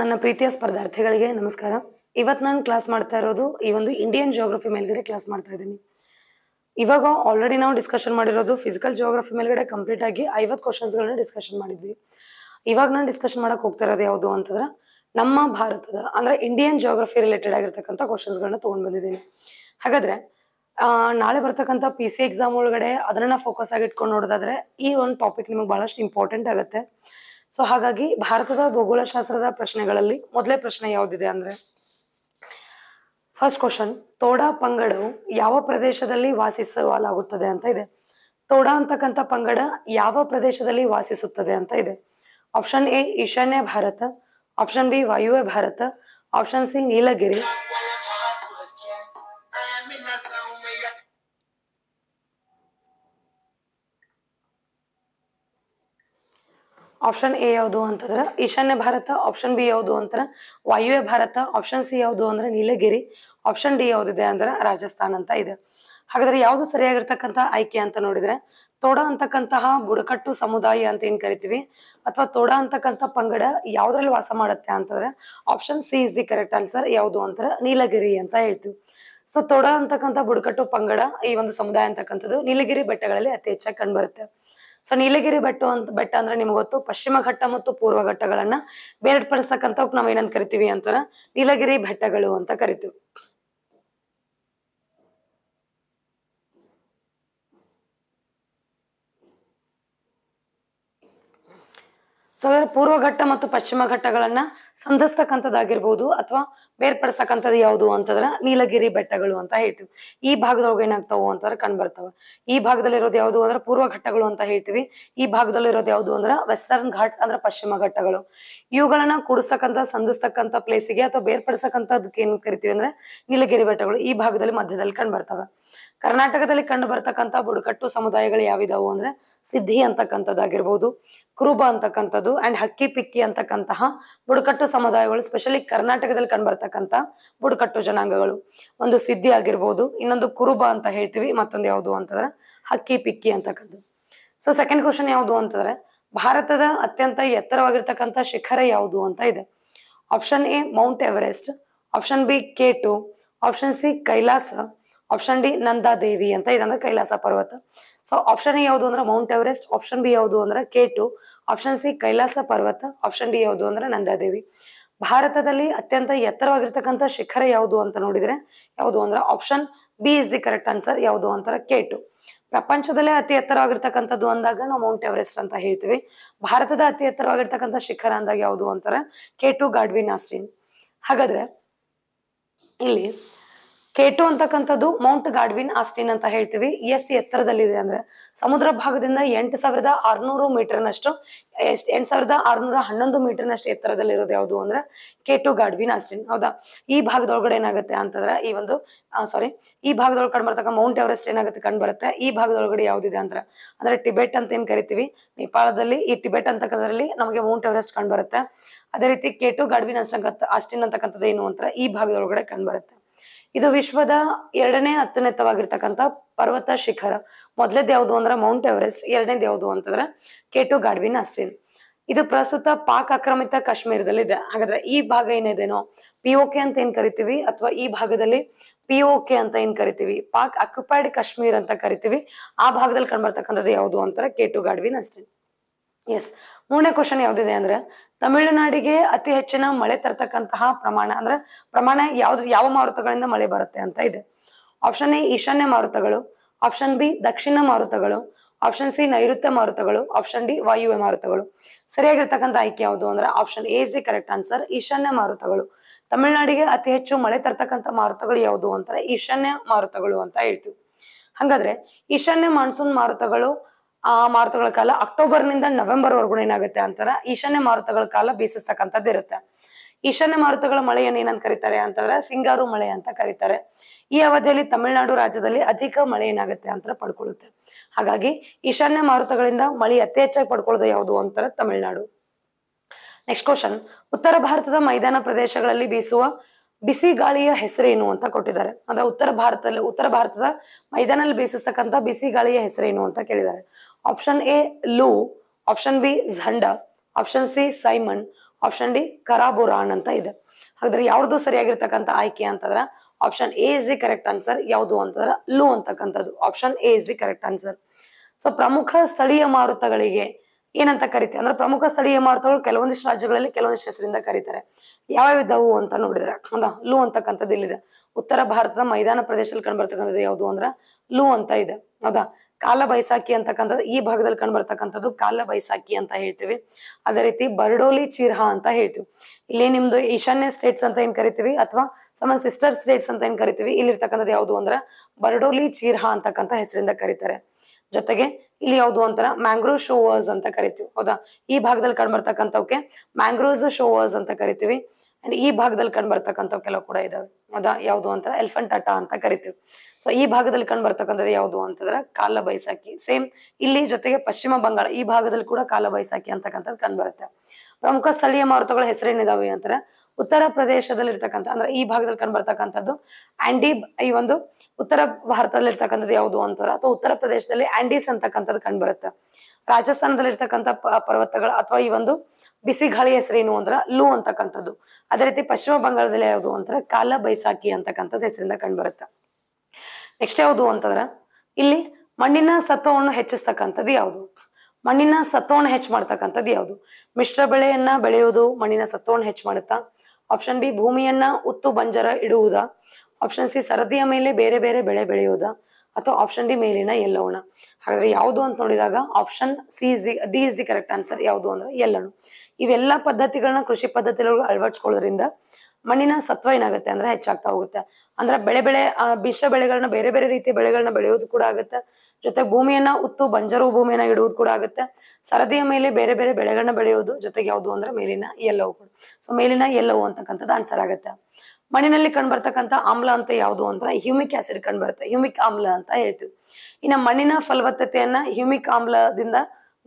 ನನ್ನ ಪ್ರೀತಿಯ ಸ್ಪರ್ಧಾರ್ಥಿಗಳಿಗೆ ನಮಸ್ಕಾರ ಇವತ್ತು ನಾನು ಕ್ಲಾಸ್ ಮಾಡ್ತಾ ಇರೋದು ಈ ಒಂದು ಇಂಡಿಯನ್ ಜಿಯೋಗ್ರಫಿ ಮೇಲ್ಗಡೆ ಕ್ಲಾಸ್ ಮಾಡ್ತಾ ಇದ್ದೀನಿ ಇವಾಗ ಆಲ್ರೆಡಿ ನಾವು ಡಿಸ್ಕಷನ್ ಮಾಡಿರೋದು ಫಿಸಿಕಲ್ ಜಿಯೋಗ್ರಫಿ ಮೇಲ್ಗಡೆ ಕಂಪ್ಲೀಟ್ ಆಗಿ ಐವತ್ತು ಕ್ವಶನ್ಸ್ಗಳನ್ನ ಡಿಸ್ಕಷನ್ ಮಾಡಿದ್ವಿ ಇವಾಗ ನಾನು ಡಿಸ್ಕಷನ್ ಮಾಡಕ್ಕೆ ಹೋಗ್ತಾ ಇರೋದು ಯಾವುದು ಅಂತಂದ್ರೆ ನಮ್ಮ ಭಾರತದ ಅಂದ್ರೆ ಇಂಡಿಯನ್ ಜಿಯೋಗ್ರಫಿ ರಿಲೇಟೆಡ್ ಆಗಿರ್ತಕ್ಕಂಥ ಕ್ವಶನ್ಸ್ಗಳನ್ನ ತೊಗೊಂಡು ಬಂದಿದ್ದೀನಿ ಹಾಗಾದ್ರೆ ನಾಳೆ ಬರ್ತಕ್ಕಂಥ ಪಿ ಸಿ ಎಕ್ಸಾಮ್ ಒಳಗಡೆ ಅದನ್ನ ಫೋಕಸ್ ಆಗಿಟ್ಕೊಂಡು ನೋಡೋದಾದ್ರೆ ಈ ಒಂದು ಟಾಪಿಕ್ ನಿಮಗೆ ಬಹಳಷ್ಟು ಇಂಪಾರ್ಟೆಂಟ್ ಆಗುತ್ತೆ ಸೊ ಹಾಗಾಗಿ ಭಾರತದ ಭೂಗೋಳಶಾಸ್ತ್ರದ ಪ್ರಶ್ನೆಗಳಲ್ಲಿ ಮೊದಲೇ ಪ್ರಶ್ನೆ ಯಾವುದಿದೆ ಅಂದ್ರೆ ಫಸ್ಟ್ ಕ್ವಶನ್ ತೋಡಾ ಪಂಗಡ ಯಾವ ಪ್ರದೇಶದಲ್ಲಿ ವಾಸಿಸಲಾಗುತ್ತದೆ ಅಂತ ಇದೆ ತೋಡಾ ಅಂತಕ್ಕಂಥ ಪಂಗಡ ಯಾವ ಪ್ರದೇಶದಲ್ಲಿ ವಾಸಿಸುತ್ತದೆ ಅಂತ ಇದೆ ಆಪ್ಷನ್ ಎ ಈಶಾನ್ಯ ಭಾರತ ಆಪ್ಷನ್ ಬಿ ವಾಯುವ್ಯ Bharat option C Nilgiri option A ಯಾವುದು ಅಂತಂದ್ರೆ ಈಶಾನ್ಯ ಭಾರತ ಆಪ್ಷನ್ ಬಿ ಯಾವುದು ಅಂತಂದ್ರೆ ವಾಯುವ್ಯ ಭಾರತ ಆಪ್ಷನ್ ಸಿ ಯಾವುದು ಅಂದ್ರೆ ನೀಲಗಿರಿ ಆಪ್ಷನ್ ಡಿ ಯಾವುದಿದೆ ಅಂದ್ರೆ ರಾಜಸ್ಥಾನ್ ಅಂತ ಇದೆ ಹಾಗಾದ್ರೆ ಯಾವುದು ಸರಿಯಾಗಿರ್ತಕ್ಕಂತಹ ಆಯ್ಕೆ ಅಂತ ನೋಡಿದ್ರೆ ತೋಡ ಅಂತಕ್ಕಂತಹ ಬುಡಕಟ್ಟು ಸಮುದಾಯ ಅಂತ ಏನ್ ಕರಿತೀವಿ ಅಥವಾ ತೋಡ ಅಂತಕ್ಕಂತ ಪಂಗಡ ಯಾವ್ದ್ರಲ್ಲಿ ವಾಸ ಮಾಡುತ್ತೆ ಅಂತಂದ್ರೆ option C is the correct answer ಯಾವುದು ಅಂತಾರೆ ನೀಲಗಿರಿ ಅಂತ ಹೇಳ್ತೀವಿ ಸೊ ತೊಡ ಅಂತಕ್ಕಂಥ ಬುಡಕಟ್ಟು ಪಂಗಡ ಈ ಒಂದು ಸಮುದಾಯ ಅಂತಕ್ಕಂಥದ್ದು ನೀಲಗಿರಿ ಬೆಟ್ಟಗಳಲ್ಲಿ ಅತಿ ಹೆಚ್ಚಾಗಿ ಬರುತ್ತೆ ಸೊ ನೀಲಗಿರಿ ಬೆಟ್ಟ ಅಂತ ಬೆಟ್ಟ ಅಂದ್ರೆ ನಿಮ್ಗೆ ಗೊತ್ತು ಪಶ್ಚಿಮ ಘಟ್ಟ ಮತ್ತು ಪೂರ್ವ ಘಟ್ಟಗಳನ್ನ ಬೇರ್ಪಡಿಸತಕ್ಕಂಥವಕ್ ನಾವ್ ಏನಂತ ಕರಿತೀವಿ ಅಂತಾರ ನೀಲಗಿರಿ ಬೆಟ್ಟಗಳು ಅಂತ ಕರಿತೀವಿ ಸೊ ಪೂರ್ವ ಘಟ್ಟ ಮತ್ತು ಪಶ್ಚಿಮ ಘಟ್ಟಗಳನ್ನ ಸಂಧಿಸ್ತಕ್ಕಂಥದ್ದಾಗಿರ್ಬೋದು ಅಥವಾ ಬೇರ್ಪಡಿಸ್ತಕ್ಕಂಥದ್ದು ಯಾವುದು ಅಂತಂದ್ರೆ ನೀಲಗಿರಿ ಬೆಟ್ಟಗಳು ಅಂತ ಹೇಳ್ತೀವಿ ಈ ಭಾಗದೊಳಗೆ ಏನಾಗ್ತಾವು ಅಂತಂದ್ರೆ ಕಂಡು ಬರ್ತಾವೆ ಈ ಭಾಗದಲ್ಲಿ ಇರೋದು ಯಾವುದು ಅಂದ್ರೆ ಪೂರ್ವ ಘಟ್ಟಗಳು ಅಂತ ಹೇಳ್ತೀವಿ ಈ ಭಾಗದಲ್ಲಿ ಇರೋದು ಯಾವುದು ಅಂದ್ರೆ ವೆಸ್ಟರ್ನ್ ಘಾಟ್ಸ್ ಅಂದ್ರೆ ಪಶ್ಚಿಮ ಘಟ್ಟಗಳು ಇವುಗಳನ್ನ ಕೂಡಿಸ್ತಕ್ಕಂಥ ಸಂಧಿಸ್ತಕ್ಕಂಥ ಪ್ಲೇಸಿಗೆ ಅಥವಾ ಬೇರ್ಪಡಿಸಕ್ಕಂಥದಕ್ಕೆ ಏನು ಕರಿತೀವಿ ಅಂದ್ರೆ ನೀಲಗಿರಿ ಬೆಟ್ಟಗಳು ಈ ಭಾಗದಲ್ಲಿ ಮಧ್ಯದಲ್ಲಿ ಕಂಡು ಬರ್ತವೆ ಕರ್ನಾಟಕದಲ್ಲಿ ಕಂಡು ಬರ್ತಕ್ಕಂಥ ಬುಡಕಟ್ಟು ಸಮುದಾಯಗಳು ಯಾವಿದಾವು ಅಂದ್ರೆ ಸಿದ್ಧಿ ಅಂತಕ್ಕಂಥದ್ದಾಗಿರ್ಬೋದು ಕುರುಬ ಅಂತಕ್ಕಂಥದ್ದು ಅಂಡ್ ಹಕ್ಕಿ ಪಿಕ್ಕಿ ಅಂತಕ್ಕಂತಹ ಬುಡಕಟ್ಟು ಬುಡಕಟ್ಟು ಸಮುದಾಯಗಳು ಸ್ಪೆಷಲಿ ಕರ್ನಾಟಕದಲ್ಲಿ ಕಂಡ್ಬರ್ತಕ್ಕಂಥ ಬುಡಕಟ್ಟು ಜನಾಂಗಗಳು ಒಂದು ಸಿದ್ಧಿ ಆಗಿರ್ಬೋದು ಇನ್ನೊಂದು ಕುರುಬ ಅಂತ ಹೇಳ್ತೀವಿ ಮತ್ತೊಂದು ಯಾವುದು ಅಂತಂದ್ರೆ ಹಕ್ಕಿ ಪಿಕ್ಕಿ ಅಂತಕ್ಕಂಥದ್ದು ಸೊ ಸೆಕೆಂಡ್ ಕ್ವಶನ್ ಯಾವುದು ಅಂತಂದ್ರೆ ಭಾರತದ ಅತ್ಯಂತ ಎತ್ತರವಾಗಿರ್ತಕ್ಕಂಥ ಶಿಖರ ಯಾವುದು ಅಂತ ಇದೆ option A Mount Everest option B K two option C Kailash option D Nanda Devi ಅಂತ ಅಂದ್ರೆ ಕೈಲಾಸ ಪರ್ವತ ಸೊ ಆಪ್ಷನ್ ಎ ಯಾವುದು ಅಂದ್ರೆ ಮೌಂಟ್ ಎವರೆಸ್ಟ್ ಆಪ್ಷನ್ ಬಿ ಯಾವುದು ಅಂದ್ರೆ K two option C Kailasa ಪರ್ವತ ಆಪ್ಷನ್ ಡಿ ಯಾವುದು ಅಂದ್ರೆ ನಂದಾದೇವಿ ಭಾರತದಲ್ಲಿ ಅತ್ಯಂತ ಎತ್ತರವಾಗಿರ್ತಕ್ಕಂಥ ಶಿಖರ ಯಾವುದು ಅಂತ ನೋಡಿದ್ರೆ ಯಾವುದು ಅಂದ್ರೆ option B is the correct answer ಯಾವುದು ಅಂತಾರೆ ಟು ಪ್ರಪಂಚದಲ್ಲೇ ಅತಿ ಎತ್ತರವಾಗಿರ್ತಕ್ಕಂಥದ್ದು ಅಂದಾಗ ನಾವು ಮೌಂಟ್ ಎವರೆಸ್ಟ್ ಅಂತ ಹೇಳ್ತೀವಿ ಭಾರತದ ಅತಿ ಎತ್ತರವಾಗಿರ್ತಕ್ಕಂಥ ಶಿಖರ ಅಂದಾಗ ಯಾವುದು ಅಂತಾರೆ ಕೆ ಟು ಗಾಡ್ವಿನ್ ಆಸ್ಟಿನ್ ಹಾಗಾದ್ರೆ ಇಲ್ಲಿ ಕೇಟು ಅಂತಕ್ಕಂಥದ್ದು ಮೌಂಟ್ ಗಾಡ್ವಿನ್ ಆಸ್ಟಿನ್ ಅಂತ ಹೇಳ್ತೀವಿ ಎಷ್ಟು ಎತ್ತರದಲ್ಲಿದೆ ಅಂದ್ರೆ ಸಮುದ್ರ ಭಾಗದಿಂದ ಎಂಟು ಸಾವಿರದ ಆರ್ನೂರು ಮೀಟರ್ನಷ್ಟು ಎಂಟು ಸಾವಿರದ ಆರ್ನೂರ ಹನ್ನೊಂದು ಮೀಟರ್ನಷ್ಟು ಎತ್ತರದಲ್ಲಿರೋದು ಯಾವುದು ಅಂದ್ರೆ ಕೇಟು ಗಾಡ್ವಿನ್ ಆಸ್ಟಿನ್ ಹೌದಾ ಈ ಭಾಗದೊಳಗಡೆ ಏನಾಗುತ್ತೆ ಅಂತಂದ್ರೆ ಈ ಒಂದು ಸಾರಿ ಈ ಭಾಗದೊಳಗೆ ಕಂಡು ಬರ್ತಕ್ಕ ಮೌಂಟ್ ಎವರೆಸ್ಟ್ ಏನಾಗುತ್ತೆ ಕಂಡು ಬರುತ್ತೆ ಈ ಭಾಗದೊಳಗಡೆ ಯಾವ್ದಿದೆ ಅಂತ ಅಂದ್ರೆ ಟಿಬೆಟ್ ಅಂತ ಏನ್ ಕರಿತೀವಿ ನೇಪಾಳದಲ್ಲಿ ಈ ಟಿಬೆಟ್ ಅಂತಕ್ಕಂಥದ್ರಲ್ಲಿ ನಮಗೆ ಮೌಂಟ್ ಎವರೆಸ್ಟ್ ಕಂಡು ಬರುತ್ತೆ ಅದೇ ರೀತಿ ಕೇಟು ಗಾಡ್ವಿನ್ ಅಷ್ಟಂಕ ಆಸ್ಟಿನ್ ಅಂತಕ್ಕಂಥದ್ದು ಏನು ಅಂತ ಈ ಭಾಗದೊಳಗಡೆ ಕಂಡು ಬರುತ್ತೆ ಇದು ವಿಶ್ವದ ಎರಡನೇ ಅತ್ಯುನ್ನತವಾಗಿರ್ತಕ್ಕಂಥ ಪರ್ವತ ಶಿಖರ ಮೊದಲೇದು ಯಾವುದು ಅಂದ್ರೆ ಮೌಂಟ್ ಎವರೆಸ್ಟ್ ಎರಡನೇದು ಯಾವುದು ಅಂತಂದ್ರೆ ಕೇಟು ಗಾಡ್ವಿನ್ ಅಸ್ಲಿನ್ ಇದು ಪ್ರಸ್ತುತ ಪಾಕ್ ಆಕ್ರಮಿತ ಕಾಶ್ಮೀರದಲ್ಲಿದೆ ಹಾಗಾದ್ರೆ ಈ ಭಾಗ ಏನಿದೆನೋ ಪಿ ಅಂತ ಏನ್ ಕರಿತೀವಿ ಅಥವಾ ಈ ಭಾಗದಲ್ಲಿ ಪಿ ಅಂತ ಏನ್ ಕರಿತೀವಿ ಪಾಕ್ ಅಕ್ಯುಪೈಡ್ ಕಾಶ್ಮೀರ್ ಅಂತ ಕರಿತೀವಿ ಆ ಭಾಗದಲ್ಲಿ ಕಂಡ್ಬರ್ತಕ್ಕಂಥದ್ದು ಯಾವುದು ಅಂತಾರೆ ಕೇಟು ಗಾಡ್ವಿನ್ ಅಸ್ಲಿನ್ ಎಸ್ ಮೂರನೇ ಕ್ವಶನ್ ಯಾವ್ದಿದೆ ಅಂದ್ರೆ ತಮಿಳುನಾಡಿಗೆ ಅತಿ ಹೆಚ್ಚಿನ ಮಳೆ ತರ್ತಕ್ಕಂತಹ ಪ್ರಮಾಣ ಅಂದ್ರೆ ಪ್ರಮಾಣ ಯಾವ್ದು ಯಾವ ಮಾರುತಗಳಿಂದ ಮಳೆ ಬರುತ್ತೆ ಅಂತ ಇದೆ ಆಪ್ಷನ್ ಎ ಈಶಾನ್ಯ ಮಾರುತಗಳು ಆಪ್ಷನ್ ಬಿ ದಕ್ಷಿಣ ಮಾರುತಗಳು ಆಪ್ಷನ್ ಸಿ ನೈಋತ್ಯ ಮಾರುತಗಳು ಆಪ್ಷನ್ ಡಿ ವಾಯುವ್ಯ ಮಾರುತಗಳು ಸರಿಯಾಗಿರ್ತಕ್ಕಂಥ ಆಯ್ಕೆ ಯಾವುದು ಅಂದ್ರೆ option A is the correct answer ಈಶಾನ್ಯ ಮಾರುತಗಳು ತಮಿಳುನಾಡಿಗೆ ಅತಿ ಹೆಚ್ಚು ಮಳೆ ತರ್ತಕ್ಕಂತ ಮಾರುತಗಳು ಯಾವುದು ಅಂತಾರೆ ಈಶಾನ್ಯ ಮಾರುತಗಳು ಅಂತ ಹೇಳ್ತೀವಿ ಹಾಗಾದ್ರೆ ಈಶಾನ್ಯ ಮಾನ್ಸೂನ್ ಮಾರುತಗಳು ಆ ಮಾರುತಗಳ ಕಾಲ ಅಕ್ಟೋಬರ್ ನಿಂದ ನವೆಂಬರ್ ವರ್ಗು ಏನಾಗುತ್ತೆ ಅಂತಾರ ಈಶಾನ್ಯ ಮಾರುತಗಳ ಕಾಲ ಬೀಸಿಸ್ತಕ್ಕಂಥದ್ದು ಇರುತ್ತೆ ಈಶಾನ್ಯ ಮಾರುತಗಳ ಮಳೆಯನ್ನು ಏನಂತ ಕರೀತಾರೆ ಅಂತಂದ್ರೆ ಸಿಂಗಾರು ಮಳೆ ಅಂತ ಕರೀತಾರೆ ಈ ಅವಧಿಯಲ್ಲಿ ತಮಿಳುನಾಡು ರಾಜ್ಯದಲ್ಲಿ ಅಧಿಕ ಮಳೆ ಏನಾಗುತ್ತೆ ಅಂತ ಪಡ್ಕೊಳ್ಳುತ್ತೆ ಹಾಗಾಗಿ ಈಶಾನ್ಯ ಮಾರುತಗಳಿಂದ ಮಳೆ ಅತಿ ಹೆಚ್ಚಾಗಿ ಪಡ್ಕೊಳ್ಳೋದು ಯಾವುದು ಅಂತಾರೆ ತಮಿಳುನಾಡು ನೆಕ್ಸ್ಟ್ ಕ್ವಶನ್ ಉತ್ತರ ಭಾರತದ ಮೈದಾನ ಪ್ರದೇಶಗಳಲ್ಲಿ ಬೀಸುವ ಬಿಸಿ ಗಾಳಿಯ ಹೆಸರೇನು ಅಂತ ಕೊಟ್ಟಿದ್ದಾರೆ ಅಂದ್ರೆ ಉತ್ತರ ಭಾರತದಲ್ಲಿ ಉತ್ತರ ಭಾರತದ ಮೈದಾನಲ್ಲಿ ಬೇಯಿಸ್ತಕ್ಕಂಥ ಬಿಸಿ ಗಾಳಿಯ ಹೆಸರೇನು ಅಂತ ಕೇಳಿದ್ದಾರೆ option A loo option B ಝಂಡ ಆಪ್ಷನ್ ಸಿ ಸೈಮನ್ ಆಪ್ಷನ್ ಡಿ ಕರಾಬುರಾಣ್ ಅಂತ ಇದೆ ಹಾಗಾದ್ರೆ ಯಾವ್ದು ಸರಿಯಾಗಿರ್ತಕ್ಕಂಥ ಆಯ್ಕೆ ಅಂತಂದ್ರೆ option A is the correct answer ಯಾವುದು ಅಂತಂದ್ರೆ ಲೂ ಅಂತಕ್ಕಂಥದ್ದು option A is the correct answer so ಪ್ರಮುಖ ಸ್ಥಳೀಯ ಮಾರುತಗಳಿಗೆ ಏನಂತ ಕರಿತೀವಿ ಅಂದ್ರೆ ಪ್ರಮುಖ ಸ್ಥಳೀಯ ಮಾರುತಗಳು ಕೆಲವೊಂದಿಷ್ಟು ರಾಜ್ಯಗಳಲ್ಲಿ ಕೆಲವೊಂದಿಷ್ಟು ಹೆಸರಿಂದ ಕರೀತಾರೆ ಯಾವ್ಯಾವ ಇದ್ದವು ಅಂತ ನೋಡಿದ್ರೆ ಹೌದಾ ಲೂ ಅಂತಕ್ಕಂಥದ್ದು ಇಲ್ಲಿದೆ ಉತ್ತರ ಭಾರತದ ಮೈದಾನ ಪ್ರದೇಶದಲ್ಲಿ ಕಂಡುಬರ್ತಕ್ಕಂಥದ್ದು ಯಾವುದು ಅಂದ್ರೆ ಲೂ ಅಂತ ಇದೆ ಹೌದಾ ಕಾಲ ಬೈಸಾಖಿ ಅಂತಕ್ಕಂಥದ್ದು ಈ ಭಾಗದಲ್ಲಿ ಕಂಡು ಬರ್ತಕ್ಕಂಥದ್ದು ಕಾಲ ಬೈಸಾಖಿ ಅಂತ ಹೇಳ್ತೀವಿ ಅದೇ ರೀತಿ ಬರ್ಡೋಲಿ ಚೀರ್ಹಾ ಅಂತ ಹೇಳ್ತೀವಿ ಇಲ್ಲಿ ನಿಮ್ದು ಈಶಾನ್ಯ ಸ್ಟೇಟ್ಸ್ ಅಂತ ಏನ್ ಕರಿತೀವಿ ಅಥವಾ ಸಮ ಸಿಸ್ಟರ್ ಸ್ಟೇಟ್ಸ್ ಅಂತ ಏನ್ ಕರಿತೀವಿ ಇಲ್ಲಿರ್ತಕ್ಕಂಥದ್ದು ಯಾವುದು ಅಂದ್ರೆ ಬರ್ಡೋಲಿ ಚೀರ್ಹಾ ಅಂತಕ್ಕಂಥ ಹೆಸರಿಂದ ಕರೀತಾರೆ ಜೊತೆಗೆ ಇಲ್ಲಿ ಯಾವುದು ಅಂತಾರ ಮ್ಯಾಂಗ್ರೋವ್ ಶೋವರ್ಸ್ ಅಂತ ಕರಿತೀವಿ ಹೌದಾ ಈ ಭಾಗದಲ್ಲಿ ಕಂಡು ಬರ್ತಕ್ಕಂಥವಕ್ಕೆ ಮ್ಯಾಂಗ್ರೋವ್ಸ್ ಶೋವರ್ಸ್ ಅಂತ ಕರಿತೀವಿ ಅಂಡ್ ಈ ಭಾಗದಲ್ಲಿ ಕಂಡು ಕೆಲವು ಕೂಡ ಇದಾವೆ ಅದ ಯಾವುದು ಅಂತ ಎಲ್ಫನ್ ಟಾಟಾ ಅಂತ ಕರಿತೀವಿ ಸೊ ಈ ಭಾಗದಲ್ಲಿ ಕಂಡು ಬರ್ತಕ್ಕಂಥದ್ದು ಯಾವುದು ಅಂತಂದ್ರೆ ಕಾಲ ಬೈಸಾಖಿ ಸೇಮ್ ಇಲ್ಲಿ ಜೊತೆಗೆ ಪಶ್ಚಿಮ ಬಂಗಾಳ ಈ ಭಾಗದಲ್ಲಿ ಕೂಡ ಕಾಲ ಬೈಸಾಖಿ ಅಂತಕ್ಕಂಥದ್ದು ಕಂಡು ಬರುತ್ತೆ ಪ್ರಮುಖ ಸ್ಥಳೀಯ ಮಾರುತಗಳ ಹೆಸರೇನಿದಾವೆ ಅಂತಂದ್ರೆ ಉತ್ತರ ಪ್ರದೇಶದಲ್ಲಿ ಇರ್ತಕ್ಕಂಥ ಅಂದ್ರೆ ಈ ಭಾಗದಲ್ಲಿ ಕಂಡು ಬರ್ತಕ್ಕಂಥದ್ದು ಆಂಡಿ ಈ ಒಂದು ಉತ್ತರ ಭಾರತದಲ್ಲಿ ಇರ್ತಕ್ಕಂಥದ್ದು ಯಾವುದು ಅಂತಾರೆ ಅಥವಾ ಉತ್ತರ ಪ್ರದೇಶದಲ್ಲಿ ಆಂಡೀಸ್ ಅಂತಕ್ಕಂಥದ್ದು ಕಂಡು ಬರುತ್ತೆ ರಾಜಸ್ಥಾನದಲ್ಲಿ ಇರ್ತಕ್ಕಂಥ ಪರ್ವತಗಳ ಅಥವಾ ಈ ಒಂದು ಬಿಸಿ ಗಾಳಿ ಹೆಸರೇನು ಅಂದ್ರೆ ಲೂ ಅಂತಕ್ಕಂಥದ್ದು ಅದೇ ರೀತಿ ಪಶ್ಚಿಮ ಬಂಗಾಳದಲ್ಲಿ ಯಾವುದು ಅಂತಂದ್ರೆ ಕಾಲ ಬೈಸಾಕಿ ಅಂತಕ್ಕಂಥದ್ದು ಹೆಸರಿಂದ ಕಂಡುಬರುತ್ತೆ ನೆಕ್ಸ್ಟ್ ಯಾವುದು ಅಂತಂದ್ರೆ ಇಲ್ಲಿ ಮಣ್ಣಿನ ಸತ್ವವನ್ನು ಹೆಚ್ಚಿಸ್ತಕ್ಕಂಥದ್ದು ಯಾವುದು ಮಣ್ಣಿನ ಸತ್ವವನ್ನು ಹೆಚ್ಚು ಮಾಡ್ತಕ್ಕಂಥದ್ದು ಯಾವುದು ಮಿಶ್ರ ಬೆಳೆಯನ್ನ ಬೆಳೆಯುವುದು ಮಣ್ಣಿನ ಸತ್ವವನ್ನು ಹೆಚ್ಚು ಮಾಡುತ್ತಾ ಆಪ್ಷನ್ ಬಿ ಭೂಮಿಯನ್ನ ಉತ್ತು ಬಂಜರ ಇಡುವುದಾ ಆಪ್ಷನ್ ಸಿ ಸರದಿಯ ಮೇಲೆ ಬೇರೆ ಬೇರೆ ಬೆಳೆ ಬೆಳೆಯುವುದಾ ಅಥವಾ ಆಪ್ಷನ್ ಡಿ ಮೇಲಿನ ಎಲ್ಲೋಣ ಹಾಗಾದ್ರೆ ಯಾವುದು ಅಂತ ನೋಡಿದಾಗ option C is the D is the correct answer ಯಾವುದು ಅಂದ್ರೆ ಎಲ್ಲಣು ಇವೆಲ್ಲ ಪದ್ಧತಿಗಳನ್ನ ಕೃಷಿ ಪದ್ಧತಿಗಳು ಅಳವಡಿಸ್ಕೊಳ್ಳೋದ್ರಿಂದ ಮಣ್ಣಿನ ಸತ್ವ ಏನಾಗುತ್ತೆ ಅಂದ್ರೆ ಹೆಚ್ಚಾಗ್ತಾ ಹೋಗುತ್ತೆ ಅಂದ್ರೆ ಬೆಳೆ ಬೆಳೆ ಮಿಶ್ರ ಬೆಳೆಗಳನ್ನ ಬೇರೆ ಬೇರೆ ರೀತಿಯ ಬೆಳೆಗಳನ್ನ ಬೆಳೆಯೋದು ಕೂಡ ಆಗುತ್ತೆ ಜೊತೆಗೆ ಭೂಮಿಯನ್ನ ಉತ್ತು ಬಂಜರು ಭೂಮಿಯನ್ನ ಇಡುವುದು ಕೂಡ ಆಗುತ್ತೆ ಸರದಿಯ ಮೇಲೆ ಬೇರೆ ಬೇರೆ ಬೆಳೆಗಳನ್ನ ಬೆಳೆಯೋದು ಜೊತೆಗೆ ಯಾವುದು ಅಂದ್ರೆ ಮೇಲಿನ ಎಲ್ಲವು ಕೂಡ ಸೊ ಮೇಲಿನ ಎಲ್ಲವು ಅಂತಕ್ಕಂಥದ್ದು ಆನ್ಸರ್ ಆಗುತ್ತೆ ಮಣ್ಣಿನಲ್ಲಿ ಕಂಡುಬರ್ತಕ್ಕಂಥ ಆಮ್ಲ ಅಂತ ಯಾವುದು ಅಂದ್ರೆ ಹ್ಯೂಮಿಕ್ ಆಸಿಡ್ ಕಂಡುಬರುತ್ತೆ ಹ್ಯೂಮಿಕ್ ಆಮ್ಲ ಅಂತ ಹೇಳ್ತೀವಿ ಇನ್ನು ಮಣ್ಣಿನ ಫಲವತ್ತತೆಯನ್ನ ಹ್ಯೂಮಿಕ್ ಆಮ್ಲದಿಂದ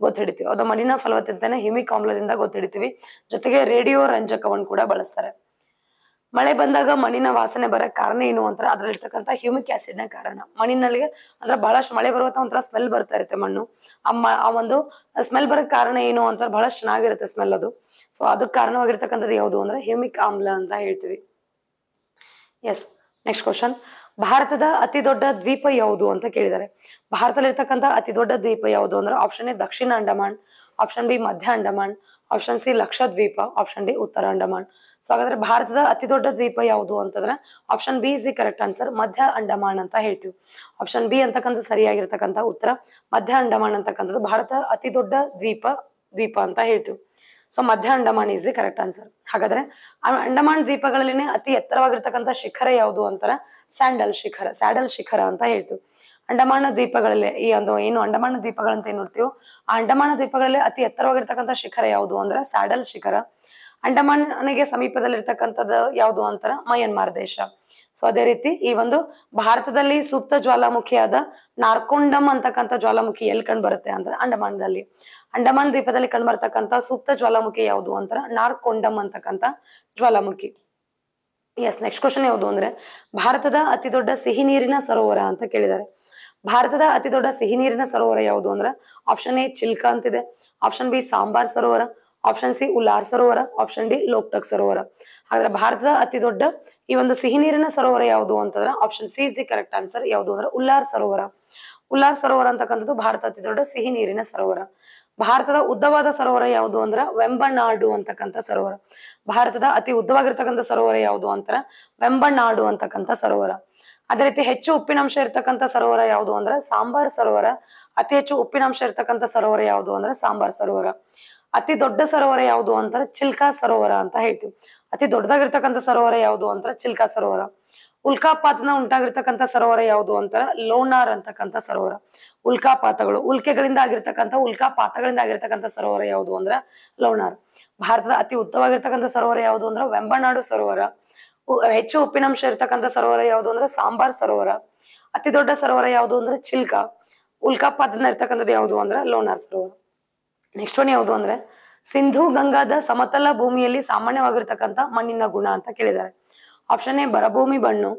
ಗೊತ್ತಿಡ್ತೀವಿ ಅದು ಮಣ್ಣಿನ ಫಲವತ್ತತೆನ ಹ್ಯೂಮಿಕ್ ಆಮ್ಲದಿಂದ ಗೊತ್ತಿಡ್ತೀವಿ ಜೊತೆಗೆ ರೇಡಿಯೋ ರಂಜಕವನ್ನು ಕೂಡ ಬಳಸ್ತಾರೆ ಮಳೆ ಬಂದಾಗ ಮಣ್ಣಿನ ವಾಸನೆ ಬರಕ್ ಕಾರಣ ಏನು ಅಂತ ಅದ್ರಲ್ಲಿರ್ತಕ್ಕಂಥ ಹ್ಯೂಮಿಕ್ ಆಸಿಡ್ನ ಕಾರಣ ಮಣ್ಣಿನಲ್ಲಿ ಅಂದ್ರೆ ಬಹಳಷ್ಟು ಮಳೆ ಬರುವಂತ ಒಂಥರ ಸ್ಮೆಲ್ ಬರ್ತಾ ಇರುತ್ತೆ ಮಣ್ಣು ಆ ಒಂದು ಸ್ಮೆಲ್ ಬರಕ್ ಕಾರಣ ಏನು ಅಂತ ಬಹಳ ಚೆನ್ನಾಗಿರುತ್ತೆ ಸ್ಮೆಲ್ ಅದು ಸೊ ಅದಕ್ಕೆ ಕಾರಣವಾಗಿರ್ತಕ್ಕಂಥದ್ದು ಯಾವುದು ಅಂದ್ರೆ ಹ್ಯೂಮಿಕ್ ಆಮ್ಲ ಅಂತ ಹೇಳ್ತೀವಿ ಎಸ್ ನೆಕ್ಸ್ಟ್ ಕ್ವಶನ್ ಭಾರತದ ಅತಿ ದೊಡ್ಡ ದ್ವೀಪ ಯಾವುದು ಅಂತ ಕೇಳಿದ್ದಾರೆ ಭಾರತದಲ್ಲಿರ್ತಕ್ಕಂಥ ಅತಿ ದೊಡ್ಡ ದ್ವೀಪ ಯಾವುದು ಅಂದ್ರೆ ಆಪ್ಷನ್ ಎ ದಕ್ಷಿಣ ಅಂಡಮಾನ್ ಆಪ್ಷನ್ ಬಿ ಮಧ್ಯ ಅಂಡಮಾನ್ ಆಪ್ಷನ್ ಸಿ ಲಕ್ಷ ದ್ವೀಪ ಆಪ್ಷನ್ ಡಿ ಉತ್ತರ ಅಂಡಮಾನ್ ಸೊ ಹಾಗಾದ್ರೆ ಭಾರತದ ಅತಿ ದೊಡ್ಡ ದ್ವೀಪ ಯಾವುದು ಅಂತಂದ್ರೆ option B is the correct answer ಮಧ್ಯ ಅಂಡಮಾನ್ ಅಂತ ಹೇಳ್ತೀವಿ ಆಪ್ಷನ್ ಬಿ ಅಂತಕ್ಕಂಥ ಸರಿಯಾಗಿರ್ತಕ್ಕಂಥ ಉತ್ತರ ಮಧ್ಯ ಅಂಡಮಾನ್ ಅಂತಕ್ಕಂಥದ್ದು ಭಾರತ ಅತಿ ದೊಡ್ಡ ದ್ವೀಪ ದ್ವೀಪ ಅಂತ ಹೇಳ್ತೀವಿ ಸೊ ಮಧ್ಯ Andaman is the correct answer ಹಾಗಾದ್ರೆ ಅಂಡಮಾನ್ ದ್ವೀಪಗಳಲ್ಲಿನೇ ಅತಿ ಎತ್ತರವಾಗಿರ್ತಕ್ಕಂಥ ಶಿಖರ ಯಾವುದು ಅಂತಾರೆ ಸ್ಯಾಂಡಲ್ ಶಿಖರ ಸ್ಯಾಡಲ್ ಶಿಖರ ಅಂತ ಹೇಳ್ತೀವಿ ಅಂಡಮಾನ ದ್ವೀಪಗಳಲ್ಲಿ ಈ ಒಂದು ಏನು ಅಂಡಮಾನ ದ್ವೀಪಗಳಂತ ಏನ್ ನೋಡ್ತೀವೋ ಆ ಅಂಡಮಾನ ದ್ವೀಪಗಳಲ್ಲಿ ಅತಿ ಎತ್ತರವಾಗಿರ್ತಕ್ಕಂಥ ಶಿಖರ ಯಾವುದು ಅಂದ್ರೆ ಸ್ಯಾಡಲ್ ಶಿಖರ ಅಂಡಮಾನ್ಗೆ ಸಮೀಪದಲ್ಲಿರ್ತಕ್ಕಂಥದ್ದು ಯಾವುದು ಅಂತಾರ ಮಯನ್ಮಾರ್ ದೇಶ ಸೊ ಅದೇ ರೀತಿ ಈ ಒಂದು ಭಾರತದಲ್ಲಿ ಸೂಕ್ತ ಜ್ವಾಲಾಮುಖಿಯಾದ ನಾರ್ಕೊಂಡಮ್ ಅಂತಕ್ಕಂಥ ಜ್ವಾಲಾಮುಖಿ ಎಲ್ಲಿ ಕಂಡು ಬರುತ್ತೆ ಅಂದ್ರೆ ಅಂಡಮಾನದಲ್ಲಿ ಅಂಡಮಾನ್ ದ್ವೀಪದಲ್ಲಿ ಕಂಡು ಬರತಕ್ಕಂಥ ಸೂಕ್ತ ಜ್ವಾಲಾಮುಖಿ ಯಾವುದು ಅಂತಾರೆ ನಾರ್ಕೊಂಡಮ್ ಅಂತಕ್ಕಂಥ ಜ್ವಾಲಾಮುಖಿ ಎಸ್ ನೆಕ್ಸ್ಟ್ ಕ್ವಶನ್ ಯಾವುದು ಅಂದ್ರೆ ಭಾರತದ ಅತಿ ದೊಡ್ಡ ಸಿಹಿ ನೀರಿನ ಸರೋವರ ಅಂತ ಕೇಳಿದ್ದಾರೆ ಭಾರತದ ಅತಿ ದೊಡ್ಡ ಸಿಹಿ ನೀರಿನ ಸರೋವರ ಯಾವುದು ಅಂದ್ರೆ ಆಪ್ಷನ್ ಎ ಚಿಲ್ಕ ಅಂತಿದೆ ಆಪ್ಷನ್ ಬಿ ಸಾಂಬಾರ್ ಸರೋವರ ಆಪ್ಷನ್ ಸಿ ಉಲ್ಲಾರ್ ಸರೋವರ ಆಪ್ಷನ್ ಡಿ ಲೋಕ್ಟಕ್ ಸರೋವರ ಹಾಗಾದ್ರೆ ಭಾರತದ ಅತಿ ದೊಡ್ಡ ಈ ಒಂದು ಸಿಹಿ ನೀರಿನ ಸರೋವರ ಯಾವುದು ಅಂತಂದ್ರೆ option C is the correct answer ಯಾವುದು ಅಂದ್ರೆ ಉಲ್ಲಾರ್ ಸರೋವರ ಉಲ್ಲಾರ್ ಸರೋವರ ಅಂತಕ್ಕಂಥದ್ದು ಭಾರತ ಅತಿ ದೊಡ್ಡ ಸಿಹಿ ನೀರಿನ ಸರೋವರ ಭಾರತದ ಉದ್ದವಾದ ಸರೋವರ ಯಾವುದು ಅಂದ್ರೆ ವೆಂಬನಾಡು ಅಂತಕ್ಕಂಥ ಸರೋವರ ಭಾರತದ ಅತಿ ಉದ್ದವಾಗಿರ್ತಕ್ಕಂಥ ಸರೋವರ ಯಾವುದು ಅಂತಾರೆ ವೆಂಬನಾಡು ಅಂತಕ್ಕಂಥ ಸರೋವರ ಅದೇ ರೀತಿ ಹೆಚ್ಚು ಉಪ್ಪಿನಾಂಶ ಇರ್ತಕ್ಕಂಥ ಸರೋವರ ಯಾವುದು ಅಂದ್ರೆ ಸಾಂಬಾರ್ ಸರೋವರ ಅತಿ ಹೆಚ್ಚು ಉಪ್ಪಿನಾಂಶ ಇರ್ತಕ್ಕಂಥ ಸರೋವರ ಯಾವುದು ಅಂದ್ರೆ ಸಾಂಬಾರ್ ಸರೋವರ ಅತಿ ದೊಡ್ಡ ಸರೋವರ ಯಾವುದು ಅಂತಾರೆ ಚಿಲ್ಕಾ ಸರೋವರ ಅಂತ ಹೇಳ್ತೀವಿ ಅತಿ ದೊಡ್ಡದಾಗಿರ್ತಕ್ಕಂಥ ಸರೋವರ ಯಾವುದು ಅಂತಾರೆ ಚಿಲ್ಕಾ ಸರೋವರ ಉಲ್ಕಾಪಾತನ ಉಂಟಾಗಿರ್ತಕ್ಕಂಥ ಸರೋವರ ಯಾವುದು ಅಂತಾರೆ ಲೋನಾರ್ ಅಂತಕ್ಕಂಥ ಸರೋವರ ಉಲ್ಕಾಪಾತಗಳು ಉಲ್ಕೆಗಳಿಂದ ಆಗಿರ್ತಕ್ಕಂಥ ಉಲ್ಕಾಪಾತಗಳಿಂದ ಆಗಿರ್ತಕ್ಕಂಥ ಸರೋವರ ಯಾವುದು ಅಂದ್ರ ಲೋನಾರ್ ಭಾರತದ ಅತಿ ಉತ್ತಮವಾಗಿರ್ತಕ್ಕಂಥ ಸರೋವರ ಯಾವುದು ಅಂದ್ರ ವೆಂಬನಾಡು ಸರೋವರ ಹೆಚ್ಚು ಉಪ್ಪಿನಂಶ ಇರ್ತಕ್ಕಂಥ ಸರೋವರ ಯಾವುದು ಅಂದ್ರೆ ಸಾಂಬಾರ್ ಸರೋವರ ಅತಿ ದೊಡ್ಡ ಸರೋವರ ಯಾವುದು ಅಂದ್ರೆ ಚಿಲ್ಕಾ ಉಲ್ಕಾಪಾತನ ಇರ್ತಕ್ಕಂಥದ್ದು ಯಾವುದು ಅಂದ್ರೆ ಲೋನಾರ್ ಸರೋವರ ನೆಕ್ಸ್ಟ್ ಒನ್ ಯಾವುದು ಅಂದ್ರೆ ಸಿಂಧು ಗಂಗಾದ ಸಮತಲ ಭೂಮಿಯಲ್ಲಿ ಸಾಮಾನ್ಯವಾಗಿರ್ತಕ್ಕಂಥ ಮಣ್ಣಿನ ಗುಣ ಅಂತ ಕೇಳಿದ್ದಾರೆ ಆಪ್ಷನ್ ಎ ಬರಭೂಮಿ ಮಣ್ಣು